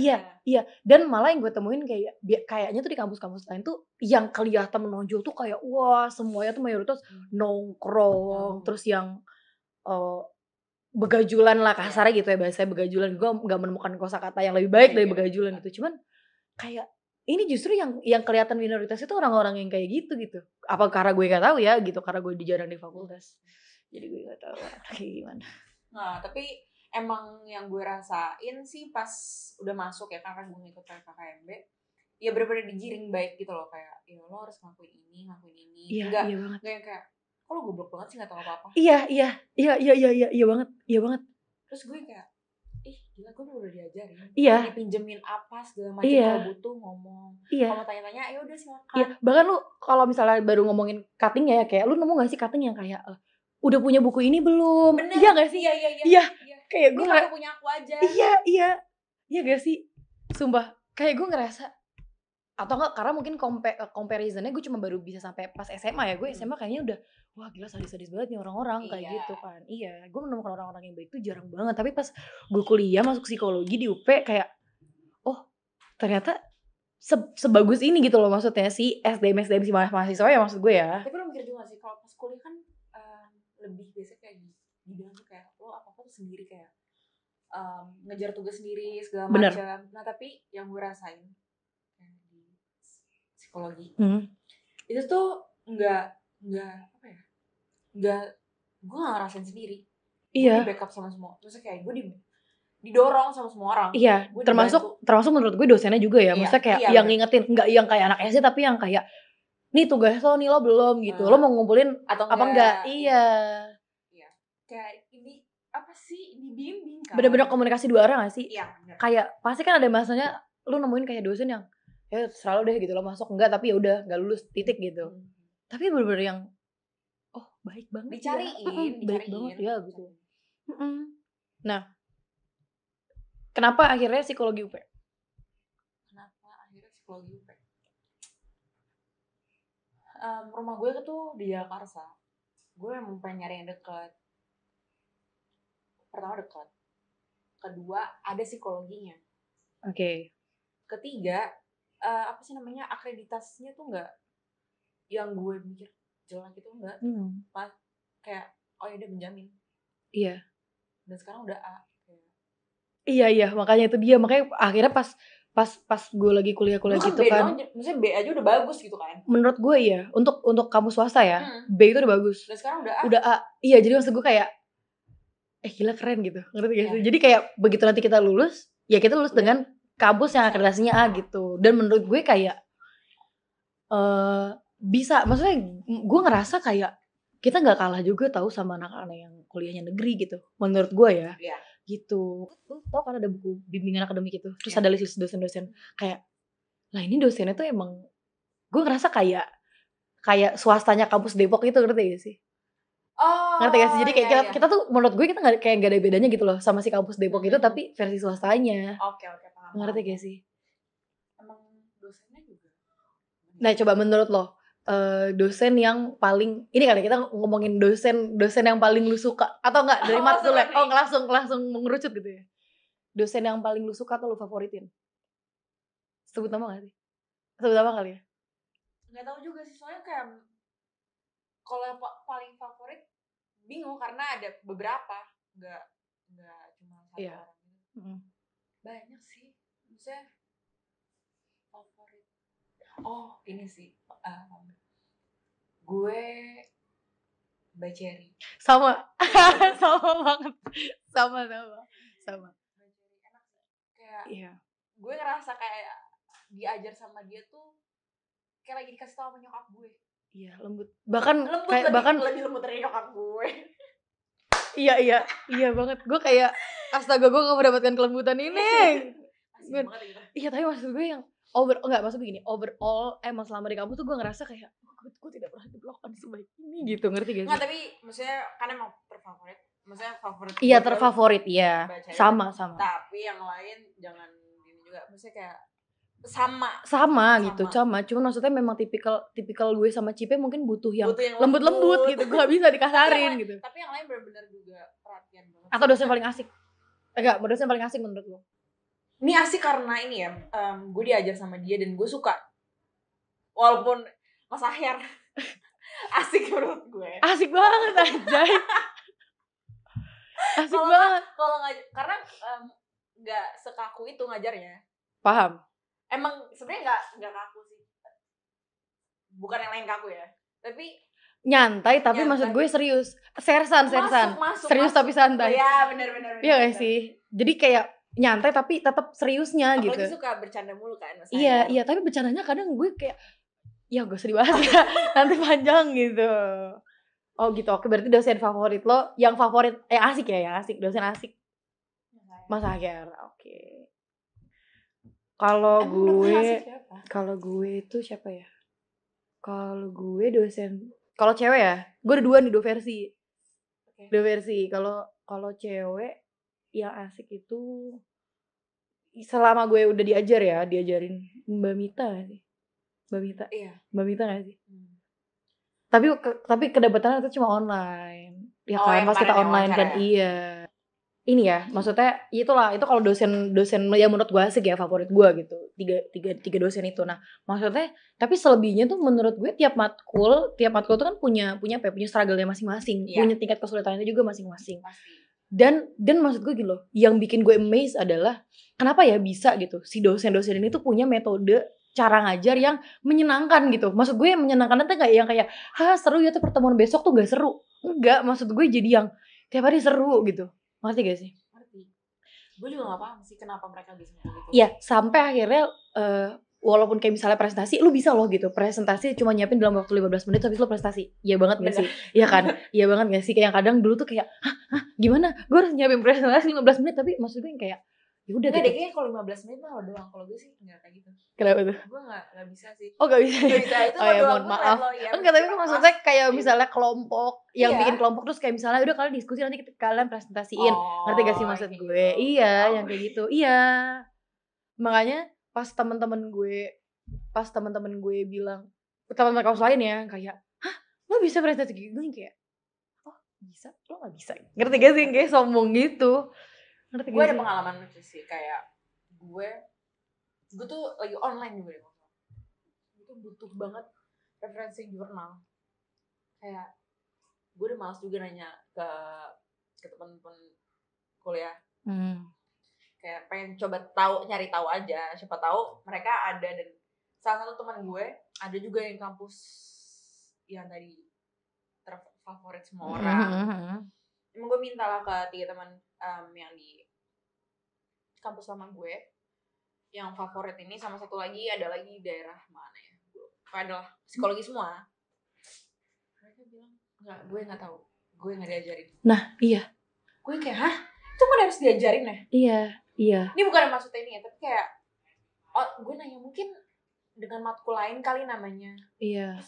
Iya, nah. iya. Dan malah yang gue temuin kayak kayaknya tuh di kampus-kampus lain tuh yang kelihatan menonjol tuh kayak wah semuanya tuh mayoritas hmm. nongkrong, hmm. terus yang uh, begajulan lah kasarnya gitu ya bahasa begajulan gue nggak menemukan kosakata yang lebih baik iya, dari iya. begajulan gitu cuman kayak ini justru yang yang kelihatan minoritas itu orang-orang yang kayak gitu gitu apa karena gue nggak tahu ya gitu karena gue jarang di fakultas jadi gue nggak tahu kayak gimana nah tapi emang yang gue rasain sih pas udah masuk ya karena gue ngikut KKMB ya bener-bener digiring baik gitu loh kayak ya lo harus ngakuin ini ngakuin ini iya, enggak iya banget. yang kayak kalau gue goblok banget sih gak tau apa-apa iya iya iya iya iya iya iya banget iya banget terus gue kayak ih gila gue udah diajarin iya pinjemin apa segala macam iya. kalau butuh ngomong iya. kalau tanya-tanya ya udah silakan iya bahkan lu kalau misalnya baru ngomongin cutting ya kayak lu nemu gak sih cutting yang kayak uh, udah punya buku ini belum Bener. iya gak sih iya iya iya, iya. iya. kayak gue gak punya aku aja iya iya iya gak sih sumpah kayak gue ngerasa atau enggak karena mungkin compare eh, comparisonnya gue cuma baru bisa sampai pas SMA ya gue SMA hmm. kayaknya udah wah gila sadis-sadis banget nih orang-orang kayak iya. gitu kan iya gue menemukan orang-orang yang baik itu jarang banget tapi pas gue kuliah masuk psikologi di UP kayak oh ternyata se sebagus ini gitu loh maksudnya si SDM SDM si mahasiswa ya maksud gue ya tapi lo mikir juga sih kalau pas kuliah kan uh, lebih biasa kayak dibilang tuh kayak lo apa apa sendiri kayak um, ngejar tugas sendiri segala macam nah tapi yang gue rasain di psikologi hmm. itu tuh nggak nggak apa ya nggak gue gak ngerasain sendiri iya. gue di backup sama semua terus kayak gue di didorong sama semua orang. Iya, gue termasuk dibantu. termasuk menurut gue dosennya juga ya. Iya, Maksudnya kayak iya, yang ngingetin nggak yang kayak anak SD tapi yang kayak nih tugas lo nih lo belum gitu. Hmm. Lo mau ngumpulin atau apa enggak? enggak? Iya. iya. Iya. Kayak ini apa sih? Ini bimbing kan. Bener-bener komunikasi dua orang gak sih? Iya, bener. Kayak pasti kan ada masanya lo nemuin kayak dosen yang ya selalu deh gitu lo masuk enggak tapi ya udah nggak lulus titik gitu. Hmm. Tapi bener-bener yang baik banget dicariin, ya. dicariin baik banget ya gitu <laughs> nah kenapa akhirnya psikologi UP kenapa akhirnya psikologi UP um, rumah gue tuh di Jakarta gue emang pengen nyari yang deket pertama dekat. kedua ada psikologinya oke okay. ketiga uh, apa sih namanya akreditasnya tuh nggak yang gue mikir jelek itu enggak hmm. pas kayak oh ya dia menjamin iya dan sekarang udah A iya iya makanya itu dia makanya akhirnya pas pas pas gue lagi kuliah kuliah gitu B kan maksudnya B aja udah bagus gitu kan menurut gue iya untuk untuk kamu swasta ya hmm. B itu udah bagus dan sekarang udah A udah A iya jadi maksud gue kayak eh gila keren gitu ngerti gak sih iya. jadi kayak begitu nanti kita lulus ya kita lulus ya. dengan kampus yang akreditasinya A gitu dan menurut gue kayak eh uh, bisa maksudnya gue ngerasa kayak kita nggak kalah juga tahu sama anak-anak yang kuliahnya negeri gitu menurut gue ya yeah. gitu tau kan ada buku bimbingan akademik itu terus yeah. ada list dosen-dosen kayak lah ini dosennya tuh emang gue ngerasa kayak kayak swastanya kampus Depok itu ngerti gak sih Oh, ngerti gak sih? Jadi kayak yeah, kita, yeah. kita tuh menurut gue kita gak, kayak gak ada bedanya gitu loh sama si kampus Depok itu tapi versi swastanya. Oke okay, oke okay, paham. Ngerti gak sih? Emang dosennya juga. Nah coba menurut lo Eh, dosen yang paling ini kali kita ngomongin dosen dosen yang paling lu suka atau enggak dari oh, matkul ya. Oh, langsung langsung mengerucut gitu ya. Dosen yang paling lu suka atau lu favoritin? Sebut nama gak sih? Sebut nama kali ya? nggak tahu juga sih, soalnya kayak kalau yang paling favorit bingung karena ada beberapa, nggak nggak cuma satu yeah. orang. Mm. Banyak sih, misalnya favorit. Oh, ini sih um, gue baceri sama <laughs> sama banget sama sama sama baceri enak kayak iya. gue ngerasa kayak diajar sama dia tuh kayak lagi dikasih tau sama nyokap gue iya lembut bahkan lembut kayak, lebih, bahkan lebih lembut dari nyokap gue iya iya iya banget gue kayak astaga gue gak mendapatkan kelembutan ini <laughs> gitu. Iya tapi maksud gue yang over enggak maksud begini overall emang eh, selama di kampus tuh gue ngerasa kayak gue, oh, gue tidak pernah di on sebaik ini gitu ngerti gak sih? Nggak tapi maksudnya kan emang terfavorit maksudnya favorit iya terfavorit iya sama itu. sama tapi yang lain jangan gini juga maksudnya kayak sama sama gitu sama cuma maksudnya memang tipikal tipikal gue sama Cipe mungkin butuh yang, butuh yang lembut lembut gitu gue gak bisa dikasarin tapi gitu tapi yang lain benar-benar juga perhatian banget atau dosen paling asik enggak dosen paling asik menurut lo ini asik karena ini ya um, gue diajar sama dia dan gue suka walaupun Mas akhir <laughs> asik menurut gue asik banget aja <laughs> asik kalo, banget kalau ngajar, karena nggak um, sekaku itu ngajarnya paham emang sebenarnya nggak nggak kaku sih bukan yang lain kaku ya tapi nyantai tapi nyantai. maksud gue serius sersan sersan masuk, masuk, serius masuk. tapi santai iya benar benar iya sih jadi kayak nyantai tapi tetap seriusnya Apalagi gitu. Apalagi suka bercanda mulu kan mas Iya, iya, tapi bercandanya kadang gue kayak ya gak serius dibahas ya, <laughs> nanti panjang gitu. Oh gitu, oke berarti dosen favorit lo, yang favorit, eh asik ya, yang asik, dosen asik. Mas Akhir, oke. Kalau gue, kalau gue itu siapa ya? Kalau gue dosen, kalau cewek ya, gue ada dua nih dua versi, okay. dua versi. Kalau kalau cewek yang asik itu selama gue udah diajar ya diajarin Mbak Mita gak sih Mbak Mita iya Mbak Mita gak sih hmm. tapi ke, tapi kedapatannya itu cuma online ya oh, kan pas kita online kan ya. iya ini ya maksudnya itulah itu kalau dosen dosen ya menurut gue asik ya favorit gue gitu tiga tiga tiga dosen itu nah maksudnya tapi selebihnya tuh menurut gue tiap matkul tiap matkul tuh kan punya punya apa ya, punya struggle-nya masing-masing yeah. punya tingkat kesulitannya juga masing-masing dan dan maksud gue gitu loh yang bikin gue amazed adalah kenapa ya bisa gitu si dosen-dosen ini tuh punya metode cara ngajar yang menyenangkan gitu maksud gue yang menyenangkan itu kayak yang kayak ha seru ya tuh pertemuan besok tuh gak seru enggak maksud gue jadi yang tiap hari seru gitu ngerti gak sih ngerti gue juga gak paham sih kenapa mereka bisa gitu. Iya, sampai akhirnya uh, walaupun kayak misalnya presentasi lu bisa loh gitu presentasi cuma nyiapin dalam waktu 15 menit habis lu prestasi iya banget gak iya. sih iya kan <laughs> iya banget gak sih kayak yang kadang dulu tuh kayak hah, hah gimana gue harus nyiapin presentasi 15 menit tapi maksud gue yang kayak ya udah gitu. deh kayaknya kalau 15 menit mah doang kalau gue sih nggak kayak gitu kenapa tuh gue nggak nggak bisa sih oh nggak bisa ya? gak bisa itu oh ya mohon maaf ya. enggak tapi maksudnya kayak iya. misalnya kelompok yang iya. bikin kelompok terus kayak misalnya udah kalian diskusi nanti kita kalian presentasiin oh, ngerti gak sih maksud gue gitu. iya oh. yang kayak gitu iya makanya pas teman-teman gue pas teman-teman gue bilang teman-teman kampus lain ya kayak hah lo bisa presentasi gitu gue kayak oh bisa lo gak bisa ngerti gak sih kayak sombong gitu ngerti gue gak ada sih? pengalaman lucu sih kayak gue gue tuh lagi online juga gue tuh butuh banget referensi jurnal kayak gue udah males juga nanya ke ke teman-teman kuliah hmm kayak pengen coba tahu nyari tahu aja siapa tahu mereka ada dan salah satu teman gue ada juga yang kampus yang tadi terfavorit semua hmm, orang hmm, hmm. emang gue minta lah ke tiga teman um, yang di kampus lama gue yang favorit ini sama satu lagi ada lagi daerah mana ya gue adalah psikologi semua mereka bilang nggak gue nggak tahu gue nggak diajarin nah iya gue kayak hah itu mana harus diajarin ya iya Iya. Ini bukan maksudnya ini ya, tapi kayak oh, gue nanya mungkin dengan matkul lain kali namanya. Iya.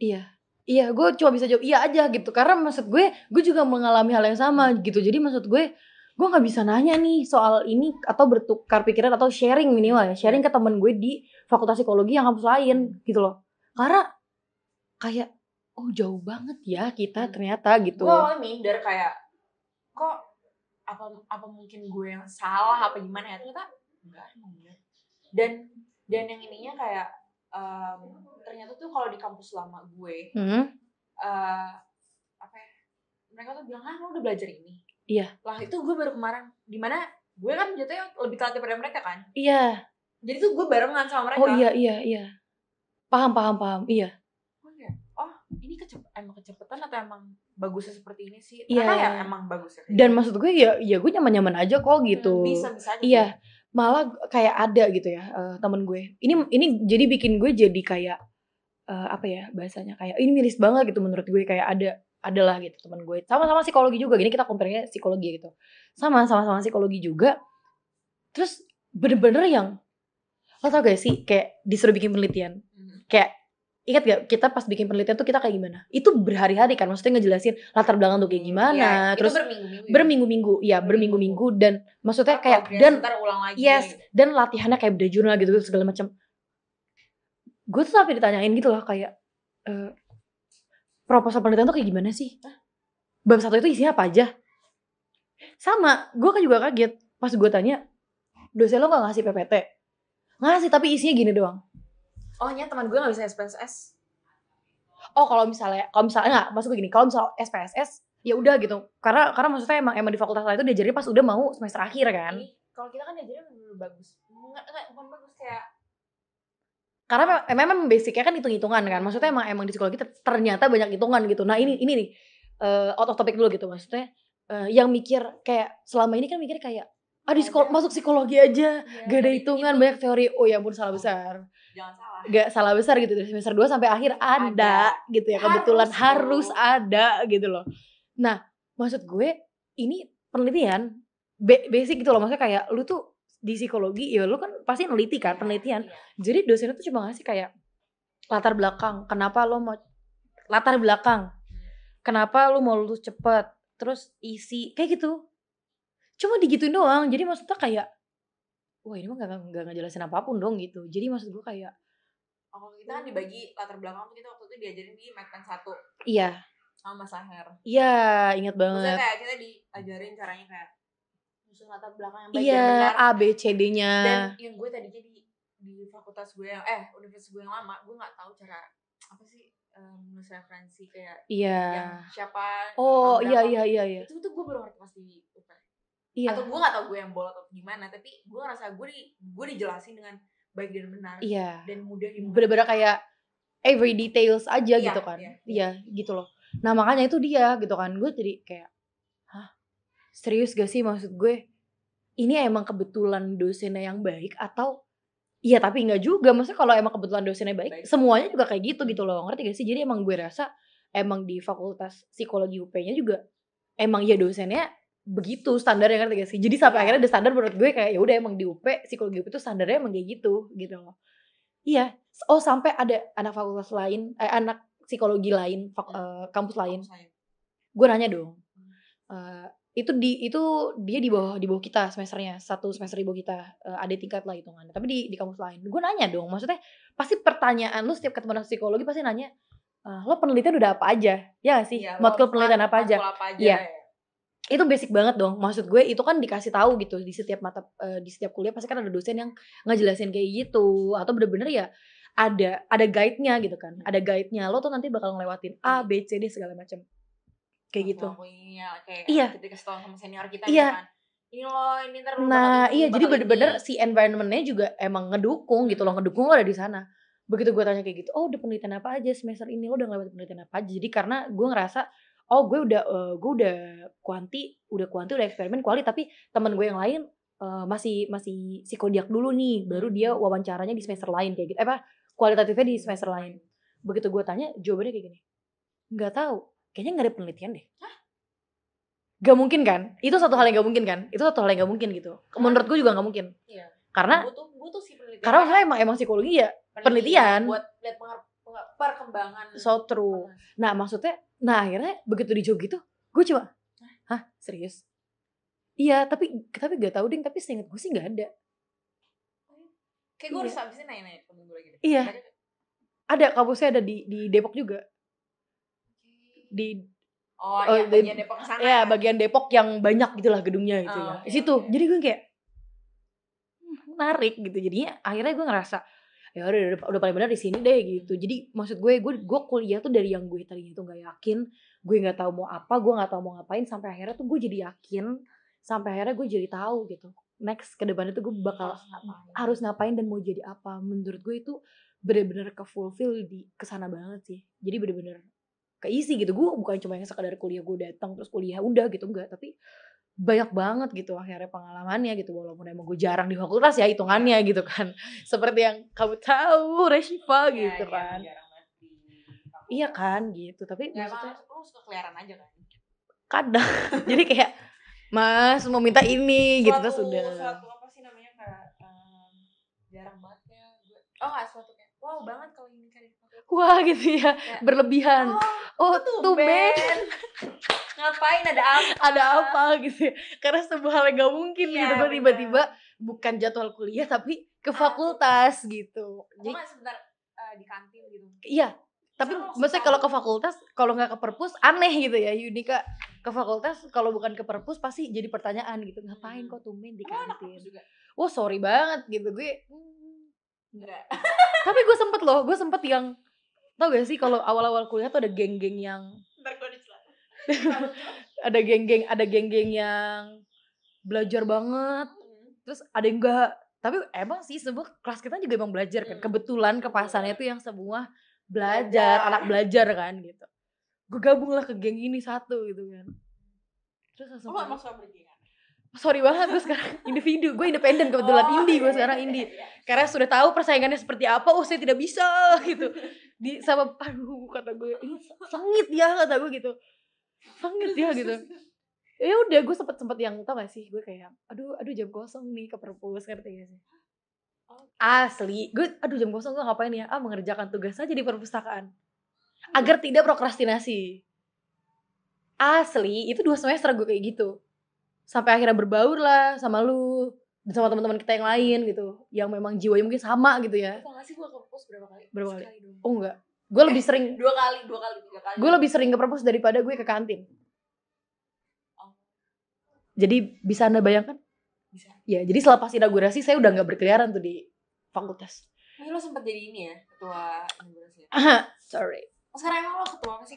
iya. Iya, gue cuma bisa jawab iya aja gitu. Karena maksud gue, gue juga mengalami hal yang sama hmm. gitu. Jadi maksud gue, gue nggak bisa nanya nih soal ini atau bertukar pikiran atau sharing minimal ya sharing iya. ke temen gue di fakultas psikologi yang kampus lain hmm. gitu loh karena kayak oh jauh banget ya kita hmm. ternyata gitu gue minder kayak kok apa apa mungkin gue yang salah apa gimana ya ternyata enggak emang bener ya. dan dan yang ininya kayak um, ternyata tuh kalau di kampus lama gue hmm. uh, apa ya mereka tuh bilang ah lo udah belajar ini iya lah itu gue baru kemarin di mana gue kan jatuhnya lebih telat daripada mereka kan iya jadi tuh gue barengan sama oh, mereka oh iya iya iya paham paham paham iya kecep emang kecepatan atau emang bagusnya seperti ini sih? Iya. Karena ya emang bagusnya. Dan gitu. maksud gue ya ya gue nyaman-nyaman aja kok hmm, gitu. bisa bisa aja. Iya. Yeah. Malah kayak ada gitu ya uh, temen gue. Ini ini jadi bikin gue jadi kayak uh, apa ya bahasanya kayak ini miris banget gitu menurut gue kayak ada adalah gitu temen gue sama-sama psikologi juga gini kita compare psikologi gitu sama sama sama psikologi juga terus bener-bener yang lo tau gak sih kayak disuruh bikin penelitian hmm. kayak Ingat gak kita pas bikin penelitian tuh kita kayak gimana? Itu berhari-hari kan, maksudnya ngejelasin latar belakang tuh kayak hmm, gimana, ya, terus berminggu-minggu, berminggu-minggu, ya berminggu-minggu iya, dan maksudnya Apa, oh, kayak dan ulang lagi yes gitu. dan latihannya kayak beda jurnal gitu, gitu segala macam. Gue tuh sampai ditanyain gitu loh kayak e, proposal penelitian tuh kayak gimana sih? Bab satu itu isinya apa aja? Sama, gue kan juga kaget pas gue tanya dosen lo gak ngasih PPT? Ngasih tapi isinya gini doang ohnya teman gue gak bisa SPSS oh kalau misalnya kalau misalnya nggak masuk gue gini kalau misalnya SPSS ya udah gitu karena karena maksudnya emang emang di fakultas lain itu diajarin pas udah mau semester akhir kan kalau kita kan diajarin lebih bagus enggak enggak, bukan bagus kayak karena memang basicnya kan hitung-hitungan kan maksudnya emang emang di psikologi ternyata banyak hitungan gitu nah ini ini nih uh, out of topic dulu gitu maksudnya uh, yang mikir kayak selama ini kan mikir kayak ah di sekolah masuk psikologi aja ya, gak ada hitungan itu. banyak teori oh ya ampun salah iya. besar jangan salah nggak salah besar gitu dari semester 2 sampai akhir ada, ada. gitu ya kebetulan harus, harus ada gitu loh nah maksud gue ini penelitian basic gitu loh maksudnya kayak lu tuh di psikologi ya lu kan pasti neliti kan iya, penelitian iya. jadi dosennya tuh cuma ngasih kayak latar belakang kenapa lo mau latar belakang hmm. kenapa lu mau lulus cepet terus isi kayak gitu cuma digituin doang jadi maksudnya kayak wah ini mah gak, gak ngejelasin apapun dong gitu jadi maksud gue kayak oh kita kan dibagi latar belakang tuh kita waktu itu diajarin di matkan satu iya sama Mas Aher iya ingat banget maksudnya kayak kita diajarin caranya kayak musuh latar belakang yang baik iya, A B C D nya dan yang gue tadinya di di fakultas gue yang eh universitas gue yang lama gue nggak tahu cara apa sih um, eh, nulis referensi kayak iya. yang siapa oh iya iya iya iya itu tuh gue baru ngerti pas di UPS iya. atau gue gak tau gue yang bolot atau gimana tapi gue ngerasa gue di gue dijelasin dengan baik dan benar iya. dan mudah dimengerti bener-bener kayak every details aja iya, gitu kan iya, iya. iya gitu loh nah makanya itu dia gitu kan gue jadi kayak hah serius gak sih maksud gue ini emang kebetulan dosennya yang baik atau Iya tapi nggak juga Maksudnya kalau emang kebetulan dosennya baik, baik Semuanya juga kayak gitu gitu loh Ngerti gak sih? Jadi emang gue rasa Emang di fakultas psikologi UP-nya juga Emang ya dosennya begitu standarnya ngerti gak sih jadi sampai akhirnya ada standar menurut gue kayak ya udah emang di UP psikologi UP itu standarnya emang kayak gitu gitu loh iya oh sampai ada anak fakultas lain eh, anak psikologi lain fak, uh, kampus lain gue nanya dong uh, itu di itu dia di bawah di bawah kita semesternya satu semester di bawah kita uh, ada tingkat lah kan tapi di di kampus lain gue nanya dong maksudnya pasti pertanyaan lu setiap ketemu anak psikologi pasti nanya uh, lo penelitian udah apa aja ya gak sih ya, matkul penelitian apa aja, iya ya itu basic banget dong maksud gue itu kan dikasih tahu gitu di setiap mata eh, di setiap kuliah pasti kan ada dosen yang ngejelasin kayak gitu atau bener-bener ya ada ada guide-nya gitu kan ada guide-nya lo tuh nanti bakal ngelewatin a b c d segala macam kayak gitu Lakuinnya, kayak iya tahu sama senior kita iya. Gitu kan. ini lo ini ntar nah bakal iya jadi bener-bener si environmentnya juga emang ngedukung gitu lo ngedukung lo ada di sana begitu gue tanya kayak gitu oh udah penelitian apa aja semester ini lo udah ngelewatin penelitian apa aja jadi karena gue ngerasa oh gue udah uh, gue udah kuanti udah kuanti udah eksperimen kuali tapi teman gue yang lain uh, masih masih psikodiak dulu nih baru dia hmm. wawancaranya di semester lain kayak gitu eh apa kualitatifnya di semester lain begitu gue tanya jawabannya kayak gini nggak tahu kayaknya nggak ada penelitian deh Hah? Gak mungkin kan? Itu satu hal yang gak mungkin kan? Itu satu hal yang gak mungkin gitu. Menurut gue juga gak mungkin. Iya. Karena butuh, butuh sih penelitian. Karena saya emang, emang psikologi ya penelitian. penelitian. Buat lihat perkembangan. So true. Nah maksudnya Nah akhirnya begitu di jogi tuh gue coba, hah serius? Iya, tapi tapi gak tau ding, tapi seinget gue sih gak ada. Kayak gue harus iya. habisin nanya-nanya ke gue lagi Iya. Ada, kampusnya ada di di Depok juga. Di Oh, oh iya, di, bagian Depok sana. Iya, ya. bagian Depok yang banyak gitulah gedungnya gitu oh, ya. Di okay, situ. Okay. Jadi gue kayak hmm, menarik gitu. Jadinya akhirnya gue ngerasa ya udah, udah, udah paling benar di sini deh gitu hmm. jadi maksud gue gue gue kuliah tuh dari yang gue tadinya tuh nggak yakin gue nggak tahu mau apa gue nggak tahu mau ngapain sampai akhirnya tuh gue jadi yakin sampai akhirnya gue jadi tahu gitu next ke depannya tuh gue bakal harus ngapain. harus ngapain dan mau jadi apa menurut gue itu benar-benar ke fulfill di kesana banget sih jadi benar-benar keisi gitu gue bukan cuma yang sekadar kuliah gue datang terus kuliah udah gitu enggak tapi banyak banget gitu akhirnya pengalamannya gitu walaupun emang gue jarang di fakultas ya hitungannya iya. gitu kan <laughs> seperti yang kamu tahu Reshifa ya, gitu ya, kan iya kan gitu tapi ya, maksudnya lu suka keliaran aja kan kadang <laughs> jadi kayak mas mau minta ini gitu, suatu, gitu terus sudah suatu apa sih namanya kayak um, jarang banget ya oh nggak suatu kayak wow banget kalau ini kayak wah gitu ya, ya. berlebihan oh, oh tuh ben <laughs> ngapain ada apa ada apa gitu ya. karena sebuah hal yang gak mungkin ya, gitu tiba-tiba bukan jadwal kuliah tapi ke ah, fakultas ah, gitu jadi sebentar uh, di kantin gitu iya tapi Seru, maksudnya kalau ke fakultas kalau nggak ke perpus aneh gitu ya Yunika ke fakultas kalau bukan ke perpus pasti jadi pertanyaan gitu ngapain hmm. kok tumben di kantin oh, sorry banget gitu gue hmm. Enggak. tapi gue sempet loh gue sempet yang tau gak sih kalau awal-awal kuliah tuh ada geng-geng yang <laughs> ada geng-geng ada geng-geng yang belajar banget hmm. terus ada yang enggak tapi emang sih semua kelas kita juga emang belajar kan hmm. kebetulan kepasannya tuh yang semua belajar anak belajar kan gitu gue gabung lah ke geng ini satu gitu kan terus langsung oh, sorry banget gue sekarang <laughs> individu gue independen kebetulan oh, indie gue iya, sekarang iya, indie iya, karena sudah tahu persaingannya seperti apa oh saya tidak bisa <laughs> gitu di sama aduh kata gue ini sengit ya kata gue gitu sengit ya gitu <laughs> ya udah gue sempet sempet yang tau gak sih gue kayak aduh aduh jam kosong nih ke perpus ngerti gak asli gue aduh jam kosong gue ngapain ya ah mengerjakan tugas aja di perpustakaan agar tidak prokrastinasi asli itu dua semester gue kayak gitu sampai akhirnya berbaur lah sama lu dan sama teman-teman kita yang lain gitu yang memang jiwanya mungkin sama gitu ya tau sih gue ke perpus berapa kali berapa kali oh enggak gue lebih eh, sering <laughs> dua kali dua kali tiga kali gue lebih sering ke perpus daripada gue ke kantin oh. jadi bisa anda bayangkan bisa ya jadi selepas inaugurasi saya udah nggak berkeliaran tuh di fakultas ini lo sempat jadi ini ya ketua inaugurasi ah <laughs> sorry sekarang emang lo ketua apa sih?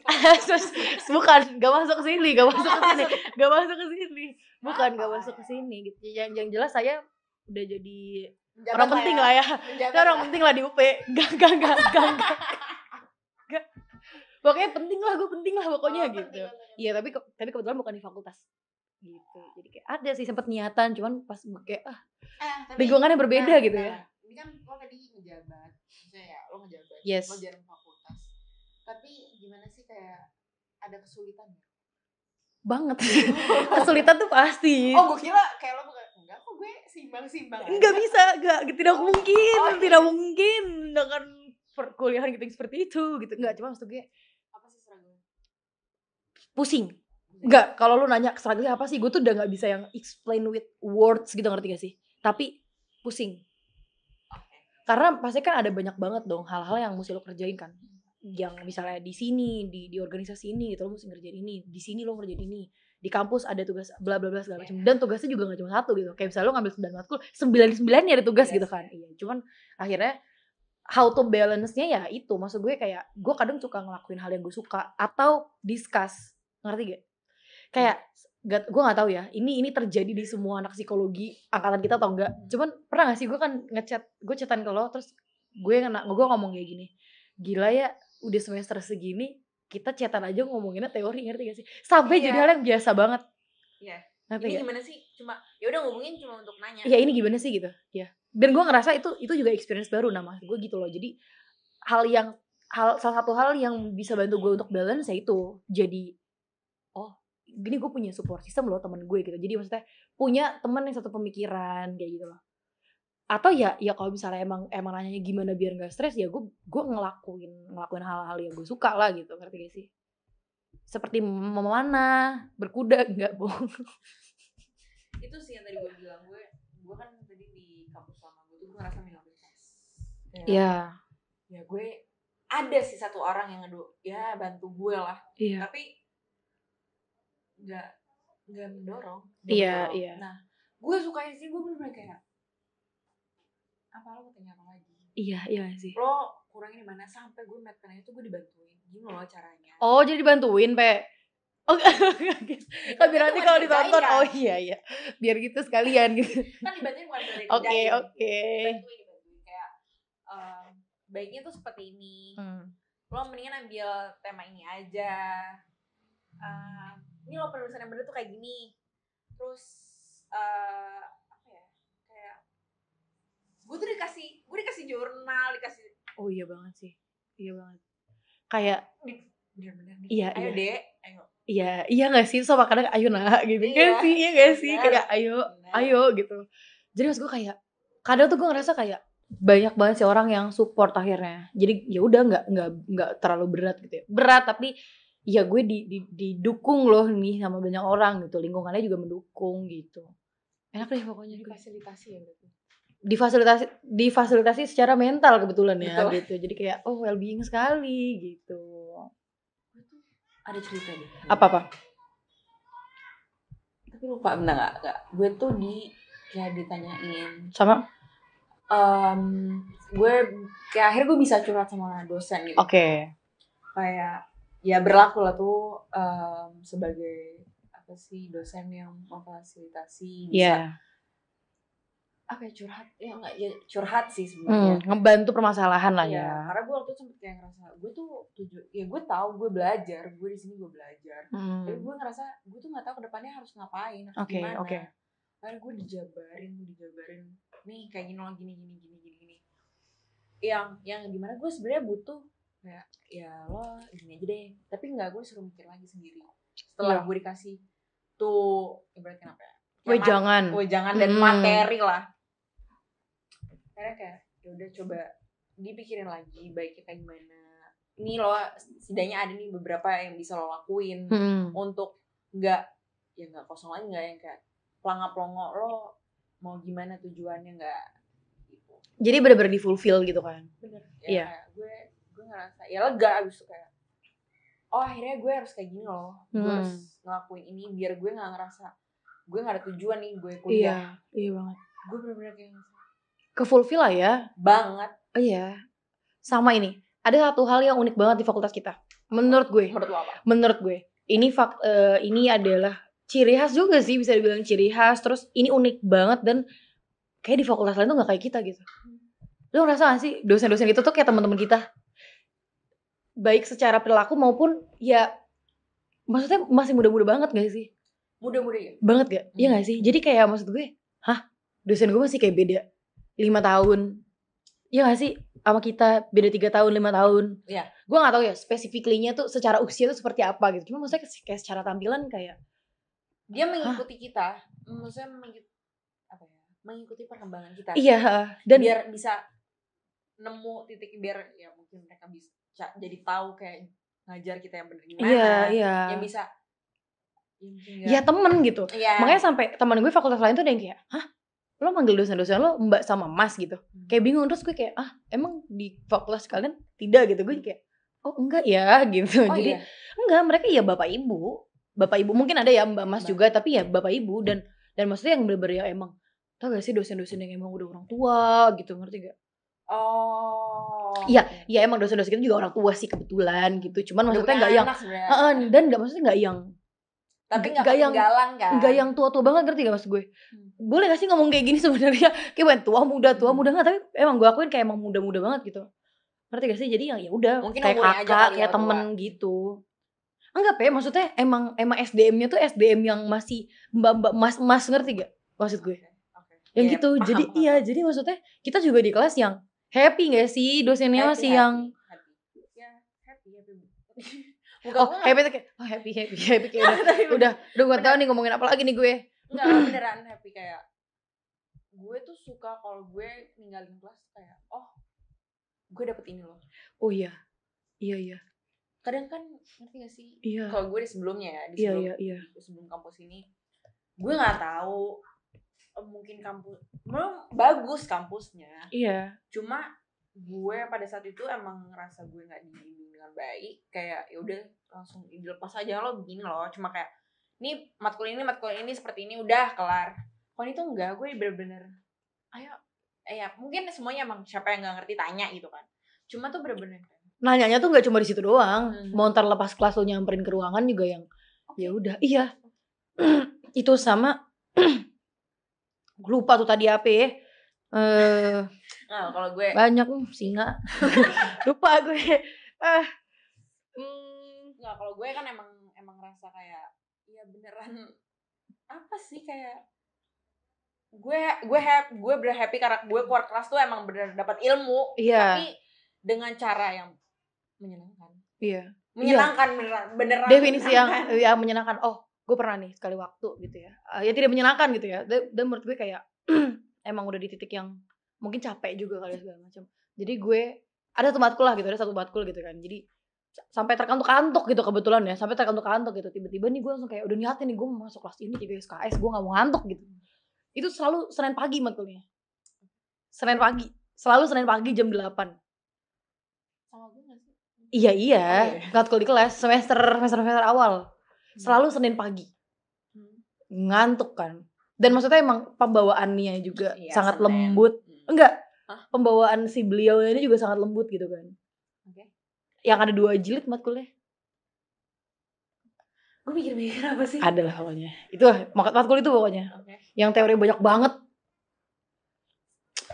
<laughs> bukan, gak masuk ke sini, gak masuk ke sini, <laughs> gak masuk ke sini. Bukan, gak masuk ke sini gitu. Ya, yang, yang jelas saya udah jadi Menjabat orang ya. penting lah ya. Saya orang penting lah di UP. Gak, gak, gak, gak, gak. gak. Pokoknya penting lah, gue penting lah pokoknya oh, gitu. Ya. Iya, tapi tapi kebetulan bukan di fakultas gitu. Jadi kayak ada sih sempet niatan, cuman pas kayak ah, eh, lingkungannya berbeda nah, gitu nah, ya. Nah. Ini kan lo tadi ngejabat, maksudnya ya lo ngejabat, yes. lo jarang tapi gimana sih kayak ada kesulitan ya? Banget. <laughs> kesulitan tuh pasti. Oh, gue kira kayak lo enggak kok gue simbang simbang Enggak bisa, enggak tidak oh. mungkin, oh, iya. tidak mungkin dengan perkuliahan gitu seperti itu gitu. Enggak, cuma maksud gue apa sih struggle? Pusing. Enggak, kalau lo nanya struggle apa sih, gue tuh udah gak bisa yang explain with words gitu ngerti gak sih? Tapi pusing. Karena pasti kan ada banyak banget dong hal-hal yang mesti lo kerjain kan yang misalnya di sini di di organisasi ini gitu lo mesti ngerjain ini di sini lo ngerjain ini di kampus ada tugas bla bla bla segala macam iya. dan tugasnya juga gak cuma satu gitu kayak misalnya lo ngambil sembilan matkul sembilan sembilannya ada tugas gitu yes. gitu kan iya cuman akhirnya how to balance-nya ya itu maksud gue kayak gue kadang suka ngelakuin hal yang gue suka atau discuss ngerti gak kayak iya. gak, gue nggak tahu ya ini ini terjadi di semua anak psikologi angkatan kita atau enggak cuman pernah gak sih gue kan ngechat gue chatan ke lo terus gue nggak gue ngomong kayak gini gila ya udah semester segini kita cetan aja ngomonginnya teori ngerti gak sih sampai yeah. jadi hal yang biasa banget Yeah. Ngerti ini gimana sih cuma ya udah ngomongin cuma untuk nanya ya ini gimana sih gitu ya dan gue ngerasa itu itu juga experience baru nama gue gitu loh jadi hal yang hal salah satu hal yang bisa bantu gue untuk balance ya itu jadi oh gini gue punya support system loh temen gue gitu jadi maksudnya punya temen yang satu pemikiran kayak gitu loh atau ya ya kalau misalnya emang emang nanya gimana biar nggak stres ya gue gue ngelakuin ngelakuin hal-hal yang gue suka lah gitu ngerti gak sih seperti memana berkuda <laughs> nggak bohong itu sih yang tadi gue bilang gue gue kan tadi di kampus lama gue tuh gue ngerasa minoritas ya kan? yeah. ya gue ada sih satu orang yang ngedu ya bantu gue lah yeah. tapi nggak nggak mendorong iya iya yeah. nah gue sukanya sih gue bener-bener kayak apa lo mau tanya apa lagi iya iya sih lo kurangnya di mana sampai gue met penanya tuh gue dibantuin gini lo caranya oh jadi dibantuin pe Oke. oh nanti kalau ditonton oh iya iya biar gitu sekalian gitu kan dibantuin bukan dari oke oke Bantuin kayak baiknya tuh seperti ini hmm. lo mendingan ambil tema ini aja uh, ini lo penulisan yang bener tuh kayak gini terus dikasih gue dikasih jurnal dikasih oh iya banget sih iya banget kayak bener-bener iya iya. dek ayo iya iya gak sih so makanya ayo nak gitu iya, kan sih iya gak sih kayak ayo bener. ayo gitu jadi mas gue kayak kadang tuh gue ngerasa kayak banyak banget sih orang yang support akhirnya jadi ya udah nggak nggak nggak terlalu berat gitu ya berat tapi ya gue di, di, didukung loh nih sama banyak orang gitu lingkungannya juga mendukung gitu enak deh pokoknya gitu. Fasilitasi ya berarti difasilitasi difasilitasi secara mental kebetulan ya Betul. gitu. Jadi kayak oh well being sekali gitu. Ada cerita nih. Apa apa? Tapi lupa benar nggak? Nggak. Gue tuh di kayak ditanyain. Sama. Um, gue kayak akhir gue bisa curhat sama dosen gitu. Oke. Okay. Kayak ya berlaku lah tuh um, sebagai apa sih dosen yang memfasilitasi bisa yeah apa ya curhat ya enggak ya curhat sih sebenarnya hmm, ngebantu permasalahan lah ya, ya. karena gue waktu itu sempet kayak ngerasa gue tuh tujuh ya gue tahu gue belajar gue di sini gue belajar hmm. tapi gue ngerasa gue tuh nggak tahu kedepannya harus ngapain harus okay, gimana okay. karena gue dijabarin gue dijabarin nih kayak gini gini gini gini gini gini yang yang gimana gue sebenarnya butuh kayak ya lo gini aja deh tapi nggak gue suruh mikir lagi sendiri setelah yeah. gue dikasih tuh ibaratnya apa ya wejangan jangan dan hmm. materi lah karena kayak ya udah coba dipikirin lagi baiknya kayak gimana ini lo setidaknya ada nih beberapa yang bisa lo lakuin hmm. untuk nggak ya nggak kosong lagi nggak yang kayak pelangap pelongo lo mau gimana tujuannya nggak gitu. jadi bener-bener di fulfill gitu kan bener ya iya. gue gue ngerasa ya lega abis itu kayak oh akhirnya gue harus kayak gini loh gue hmm. harus ngelakuin ini biar gue nggak ngerasa gue nggak ada tujuan nih gue kuliah iya yeah, iya banget gue bener-bener kayak ke fulfill lah ya. Banget. Oh, iya. Sama ini. Ada satu hal yang unik banget di fakultas kita. Menurut gue. Menurut lo apa? Menurut gue. Ini fak uh, ini adalah ciri khas juga sih bisa dibilang ciri khas. Terus ini unik banget dan kayak di fakultas lain tuh nggak kayak kita gitu. Lo ngerasa gak sih dosen-dosen itu tuh kayak teman-teman kita? Baik secara perilaku maupun ya maksudnya masih muda-muda banget gak sih? Muda-muda ya? Banget gak? Iya hmm. Ya gak sih? Jadi kayak maksud gue, hah dosen gue masih kayak beda lima tahun Iya gak sih sama kita beda tiga tahun lima tahun Iya. gue nggak tahu ya spesifiknya tuh secara usia tuh seperti apa gitu cuma maksudnya kayak secara tampilan kayak dia mengikuti Hah? kita maksudnya mengikuti apa ya mengikuti perkembangan kita iya dan biar bisa nemu titik biar ya mungkin mereka bisa jadi tahu kayak ngajar kita yang benar gimana iya, iya. yang bisa ya, ya temen gitu iya. makanya sampai teman gue fakultas lain tuh ada yang kayak hah lo manggil dosen-dosen lo mbak sama mas gitu hmm. kayak bingung terus gue kayak ah emang di fakultas kalian tidak gitu gue kayak oh enggak ya <laughs> gitu oh, jadi iya? enggak mereka ya bapak ibu bapak ibu mungkin ada ya mbak mas juga tapi ya bapak ibu dan dan maksudnya yang bener-bener ya emang tau gak sih dosen-dosen yang emang udah orang tua gitu ngerti gak Oh. Iya, iya emang dosen-dosen kita juga orang tua sih kebetulan gitu. Cuman maksudnya enggak yang, uh, dan nggak maksudnya nggak yang tapi nggak yang enggak kan yang tua tua banget ngerti gak maksud gue hmm boleh gak sih ngomong kayak gini <laughs> sebenarnya kayak bukan tua muda tua hmm. muda nggak tapi emang gue akuin kayak emang muda muda banget gitu ngerti gak sih jadi yang ya udah kayak kakak kayak ya, temen tua. gitu enggak pe maksudnya emang emang SDM-nya tuh SDM yang masih mbak mbak mas mas ngerti gak maksud gue okay, okay. yang yeah, gitu paham, <laughs> jadi paham. iya jadi maksudnya kita juga di kelas yang happy gak sih dosennya happy, masih happy, yang happy. Ya, happy, happy. <laughs> oh, happy, oh happy happy happy kayak udah udah udah gue tau nih ngomongin apa lagi nih gue Enggak, <clears throat> beneran happy kayak gue tuh suka kalau gue ninggalin kelas kayak oh gue dapet ini loh. Oh iya. Iya iya. Kadang kan ngerti gak sih? Iya. Kalau gue di sebelumnya ya, di iya, sebelum, iya, iya, iya. sebelum kampus ini gue nggak tahu e, mungkin kampus memang bagus kampusnya. Iya. Cuma gue pada saat itu emang ngerasa gue nggak dibimbing dengan baik kayak ya udah langsung dilepas aja lo begini loh cuma kayak ini matkul ini matkul ini seperti ini udah kelar kalau itu enggak gue bener-bener ayo eh, ya mungkin semuanya emang siapa yang nggak ngerti tanya gitu kan cuma tuh bener-bener Nanya-nanya tuh nggak cuma di situ doang hmm. mau ntar lepas kelas lo nyamperin ke ruangan juga yang ya udah iya <clears throat> itu sama <clears throat> lupa tuh tadi apa ya eh nah, kalau gue banyak hmm, singa <laughs> lupa gue ah hmm. nggak kalau gue kan emang emang rasa kayak beneran apa sih kayak gue gue happy gue bener happy karena gue keluar kelas tuh emang bener dapat ilmu yeah. tapi dengan cara yang menyenangkan iya yeah. menyenangkan yeah. beneran beneran definisi yang ya menyenangkan oh gue pernah nih sekali waktu gitu ya uh, ya tidak menyenangkan gitu ya dan, dan menurut gue kayak <clears throat> emang udah di titik yang mungkin capek juga kali segala macam jadi gue ada satu matkul lah gitu ada satu matkul gitu kan jadi sampai terkantuk-kantuk gitu kebetulan ya sampai terkantuk-kantuk gitu tiba-tiba nih gue langsung kayak udah niatin nih gue mau masuk kelas ini tiba SKS gue gak mau ngantuk gitu itu selalu senin pagi matkulnya senin pagi selalu senin pagi jam delapan iya, iya. oh, iya iya oh, matkul di kelas semester semester semester awal hmm. selalu senin pagi hmm. ngantuk kan dan maksudnya emang pembawaannya juga iya, sangat senen. lembut hmm. enggak Hah? pembawaan si beliau ini juga sangat lembut gitu kan okay yang ada dua jilid matkulnya gue mikir-mikir apa sih ada lah pokoknya itu matkul itu pokoknya okay. yang teori banyak banget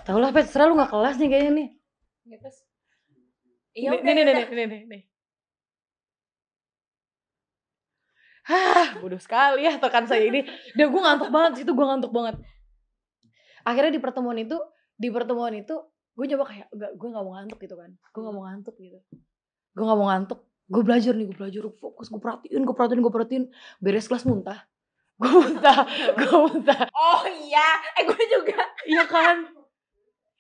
tau lah pet serah lu nggak kelas nih kayaknya nih Iya, iya nih, nih, nih, nih, nih, nih, nih. Hah, bodoh sekali ya tekan saya ini. <laughs> Dia gue ngantuk banget, situ gue ngantuk banget. Akhirnya di pertemuan itu, di pertemuan itu, gue coba kayak, gue gak mau ngantuk gitu kan. Gue gak mau ngantuk gitu gue gak mau ngantuk gue belajar nih gue belajar gue fokus gue perhatiin gue perhatiin gue perhatiin beres kelas muntah <laughs> gue muntah gue muntah oh iya eh gue juga iya kan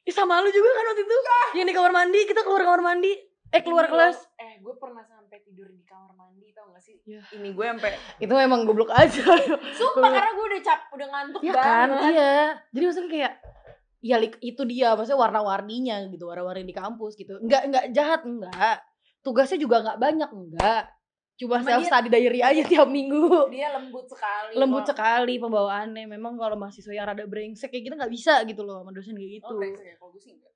Ih, sama lu juga kan waktu itu iya. yang di kamar mandi kita keluar kamar mandi eh keluar iya. kelas eh gue pernah sampai tidur di kamar mandi tau gak sih ya. ini gue sampai itu emang goblok aja sumpah karena gue udah cap udah ngantuk ya banget kan, iya jadi maksudnya kayak ya itu dia maksudnya warna-warninya gitu warna-warni di kampus gitu nggak nggak jahat nggak tugasnya juga nggak banyak enggak cuma self study diary aja iya. tiap minggu dia lembut sekali lembut kok. sekali pembawaannya memang kalau mahasiswa yang rada brengsek kayak kita gitu nggak bisa gitu loh sama dosen kayak gitu oh, brengsek ya kalau gue sih enggak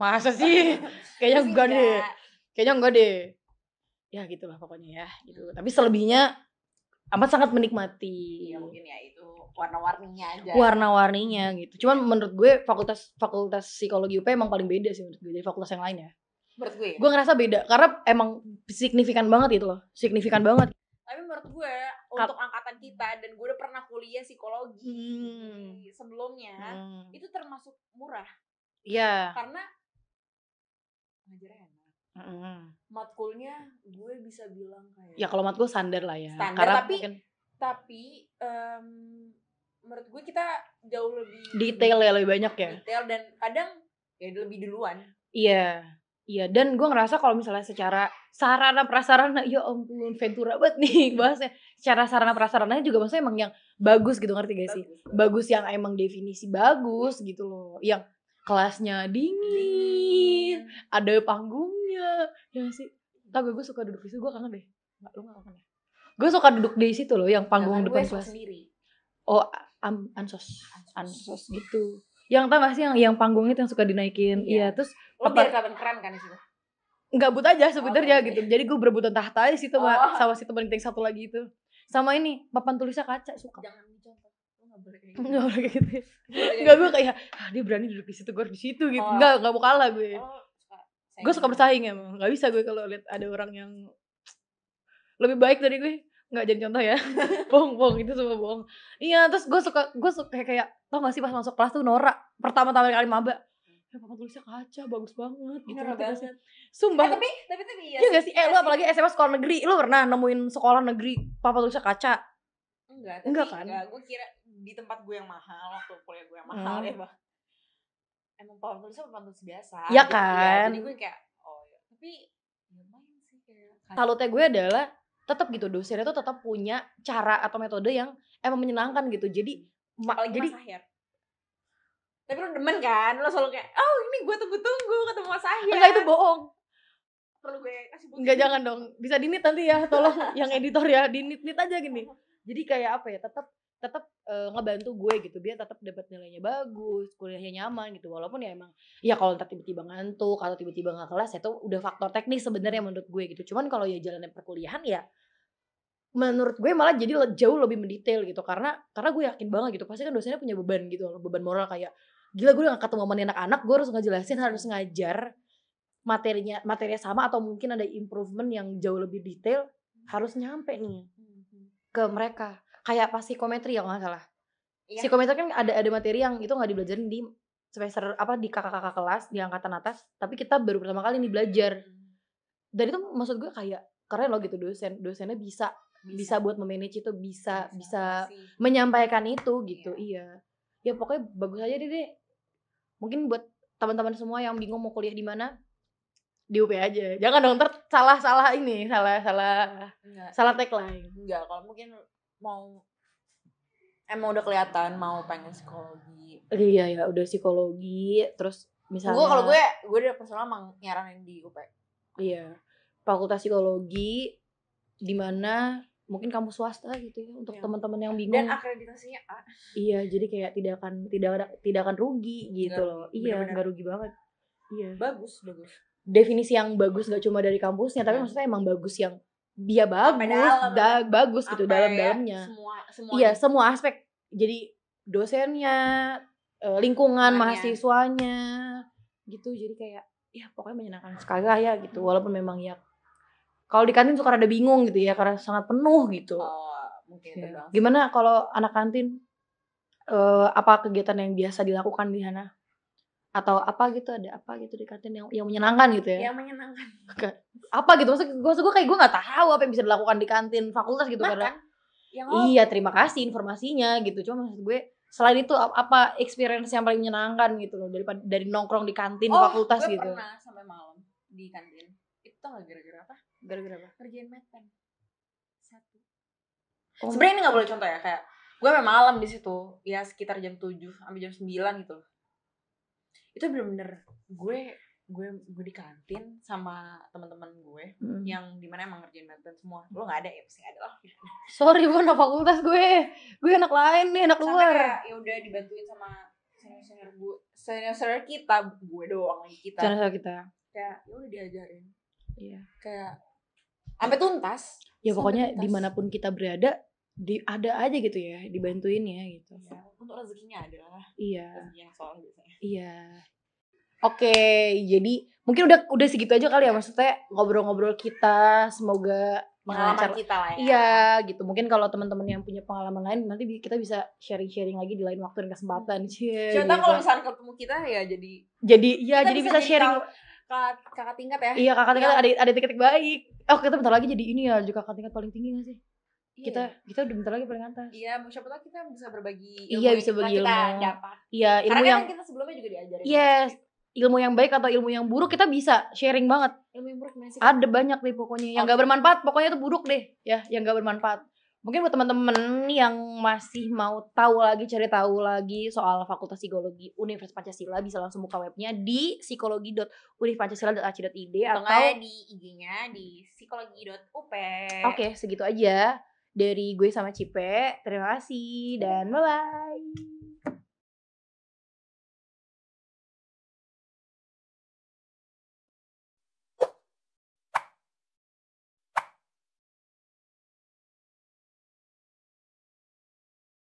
masa sih <laughs> kayaknya enggak deh kayaknya enggak deh ya gitulah pokoknya ya gitu hmm. tapi selebihnya amat sangat menikmati ya mungkin ya itu warna-warninya aja warna-warninya gitu cuman menurut gue fakultas fakultas psikologi UP emang paling beda sih menurut gue dari fakultas yang lain ya menurut gue ya. gue ngerasa beda karena emang signifikan banget itu loh signifikan banget tapi menurut gue untuk angkatan kita dan gue udah pernah kuliah psikologi hmm. sebelumnya hmm. itu termasuk murah iya yeah. karena ngajarnya enak mm. matkulnya gue bisa bilang kayak ya kalau matkul standar lah ya standar karena tapi mungkin... tapi um, menurut gue kita jauh lebih detail ya lebih banyak ya detail dan kadang ya lebih duluan iya yeah Iya dan gue ngerasa kalau misalnya secara sarana prasarana ya ampun Ventura banget nih <laughs> bahasnya secara sarana prasarana juga maksudnya emang yang bagus gitu ngerti gak sih bagus, yang emang definisi bagus gitu loh yang kelasnya dingin ada panggungnya ya sih tau gue suka duduk di situ gue kangen deh nggak lu nggak kangen ya gue suka duduk di situ loh yang panggung Jangan depan kelas sendiri. oh ansos ansos, ansos gitu yang tau gak sih yang yang panggung itu yang suka dinaikin iya, iya. terus lo oh, biar kelihatan keren kan di situ gabut aja okay. Oh, iya, gitu iya. jadi gue berebutan tahta di situ oh. sama si teman yang satu lagi itu sama ini papan tulisnya kaca suka jangan dicontoh gitu. gitu. boleh kayak nggak gue gitu. kayak ah, dia berani duduk di situ gue di situ gitu oh. nggak nggak mau kalah gue oh, gue suka bersaing emang nggak bisa gue kalau lihat ada orang yang lebih baik dari gue nggak jadi contoh ya <laughs> bohong bohong itu semua bohong iya terus gue suka gue suka kayak kayak tau gak sih pas masuk kelas tuh Nora pertama-tama kali maba ya papa tulisnya kaca bagus banget gitu Nora banget sumpah eh, tapi tapi tapi iya, iya gak sih eh lu apalagi SMA sekolah negeri lu pernah nemuin sekolah negeri papa tulisnya kaca enggak enggak kan enggak gue kira di tempat gue yang mahal waktu kuliah gue yang hmm. mahal hmm. ya bah emang papa tulisnya papan tulis biasa ya kan ya, jadi gue kayak oh ya. tapi lumayan sih gue adalah tetap gitu dosennya tuh tetap punya cara atau metode yang emang menyenangkan gitu jadi Apalagi jadi Mas tapi lo demen kan lo selalu kayak oh ini gue tunggu-tunggu ketemu Mas akhir enggak itu bohong perlu gue kasih bukti enggak jangan dong bisa dinit nanti ya tolong <laughs> yang editor ya dinit-nit aja gini jadi kayak apa ya tetap tetap uh, ngebantu gue gitu biar tetap dapat nilainya bagus kuliahnya nyaman gitu walaupun ya emang ya kalau ntar tiba-tiba ngantuk atau tiba-tiba nggak kelas ya itu udah faktor teknis sebenarnya menurut gue gitu cuman kalau ya jalannya perkuliahan ya menurut gue malah jadi jauh lebih mendetail gitu karena karena gue yakin banget gitu pasti kan dosennya punya beban gitu beban moral kayak gila gue udah gak ketemu sama anak-anak gue harus ngejelasin harus ngajar materinya materinya sama atau mungkin ada improvement yang jauh lebih detail harus nyampe nih hmm, hmm. ke mereka kayak pas psikometri ya kalau nggak salah iya. psikometri kan ada ada materi yang itu nggak dibelajarin di semester apa di kakak-kakak kelas di angkatan atas tapi kita baru pertama kali ini belajar hmm. dan itu maksud gue kayak keren loh gitu dosen dosennya bisa bisa, bisa buat memanage itu bisa bisa, bisa menyampaikan itu gitu iya. iya ya pokoknya bagus aja deh, deh. mungkin buat teman-teman semua yang bingung mau kuliah di mana di UP aja jangan dong ter salah salah ini salah salah enggak. salah tagline enggak kalau mungkin mau emang udah kelihatan mau pengen psikologi iya iya udah psikologi terus misalnya gue kalau gue gue udah personal emang nyaranin di UP iya fakultas psikologi di mana mungkin kamu swasta gitu ya untuk ya. teman-teman yang bingung dan akreditasinya A. iya jadi kayak tidak akan tidak ada tidak akan rugi gitu gak, loh iya nggak rugi banget iya bagus bagus definisi yang bagus nggak cuma dari kampusnya tapi ya. maksudnya emang bagus yang dia bagus, da bagus gitu ya, dalam-dalamnya. Semua, semua. Iya, semua aspek. Jadi dosennya, eh, lingkungan mahasiswanya, gitu. Jadi kayak ya pokoknya menyenangkan sekali lah ya gitu. Hmm. Walaupun memang ya kalau di kantin suka ada bingung gitu ya karena sangat penuh gitu. Oh, mungkin ya. Gimana kalau anak kantin uh, apa kegiatan yang biasa dilakukan di sana? atau apa gitu ada apa gitu di kantin yang yang menyenangkan gitu ya yang menyenangkan apa gitu maksud gue gue kayak gue nggak tahu apa yang bisa dilakukan di kantin fakultas gitu Makan. karena yang iya terima kasih informasinya gitu cuma maksud gue selain itu apa experience yang paling menyenangkan gitu loh dari dari nongkrong di kantin oh, fakultas gue gitu. pernah sampai malam di kantin itu nggak gak gara-gara apa gara-gara apa kerjaan makan satu oh. sebenarnya ini nggak boleh contoh ya kayak gue memang malam di situ ya sekitar jam tujuh sampai jam sembilan gitu itu bener-bener gue gue gue di kantin sama teman-teman gue hmm. yang dimana emang ngerjain bantuan semua lo nggak ada ya pasti ada lah sorry gue anak fakultas gue gue anak lain nih anak luar ya udah dibantuin sama senior senior gue senior senior kita gue doang lagi kita senior senior kita kayak lo ya udah diajarin iya kayak sampai tuntas ya pokoknya tuntas. dimanapun kita berada di ada aja gitu ya dibantuin ya gitu ya, untuk rezekinya ada iya soal iya Oke, jadi mungkin udah udah segitu aja kali ya iya. maksudnya ngobrol-ngobrol kita semoga mengacar kita lah ya. Iya, gitu. Mungkin kalau teman-teman yang punya pengalaman lain nanti kita bisa sharing-sharing lagi di lain waktu dan kesempatan. Hmm. sih yeah, gitu. kalau misalnya ketemu kita ya jadi jadi ya jadi bisa, bisa sharing kakak, tingkat ya. Iya, kakak tingkat ya. ada ada titik baik. Oh, kita bentar lagi jadi ini ya, juga kakak tingkat paling tinggi gak sih? Iya. kita kita udah bentar lagi paling atas iya siapa tahu kita bisa berbagi iya, ilmu iya bisa bagi ilmu kita dapat iya ilmu karena yang kan kita sebelumnya juga diajarin yes ilmu yang baik atau ilmu yang buruk kita bisa sharing banget ilmu yang buruk sih ada banyak deh pokoknya yang nggak okay. bermanfaat pokoknya itu buruk deh ya yang nggak bermanfaat mungkin buat teman-teman yang masih mau tahu lagi cari tahu lagi soal Fakultas Psikologi Universitas Pancasila bisa langsung buka webnya di psikologi.universitaspancasila.ac.id atau di IG-nya di psikologi.up. Oke, okay, segitu aja. Dari gue sama Cipe, terima kasih dan bye-bye.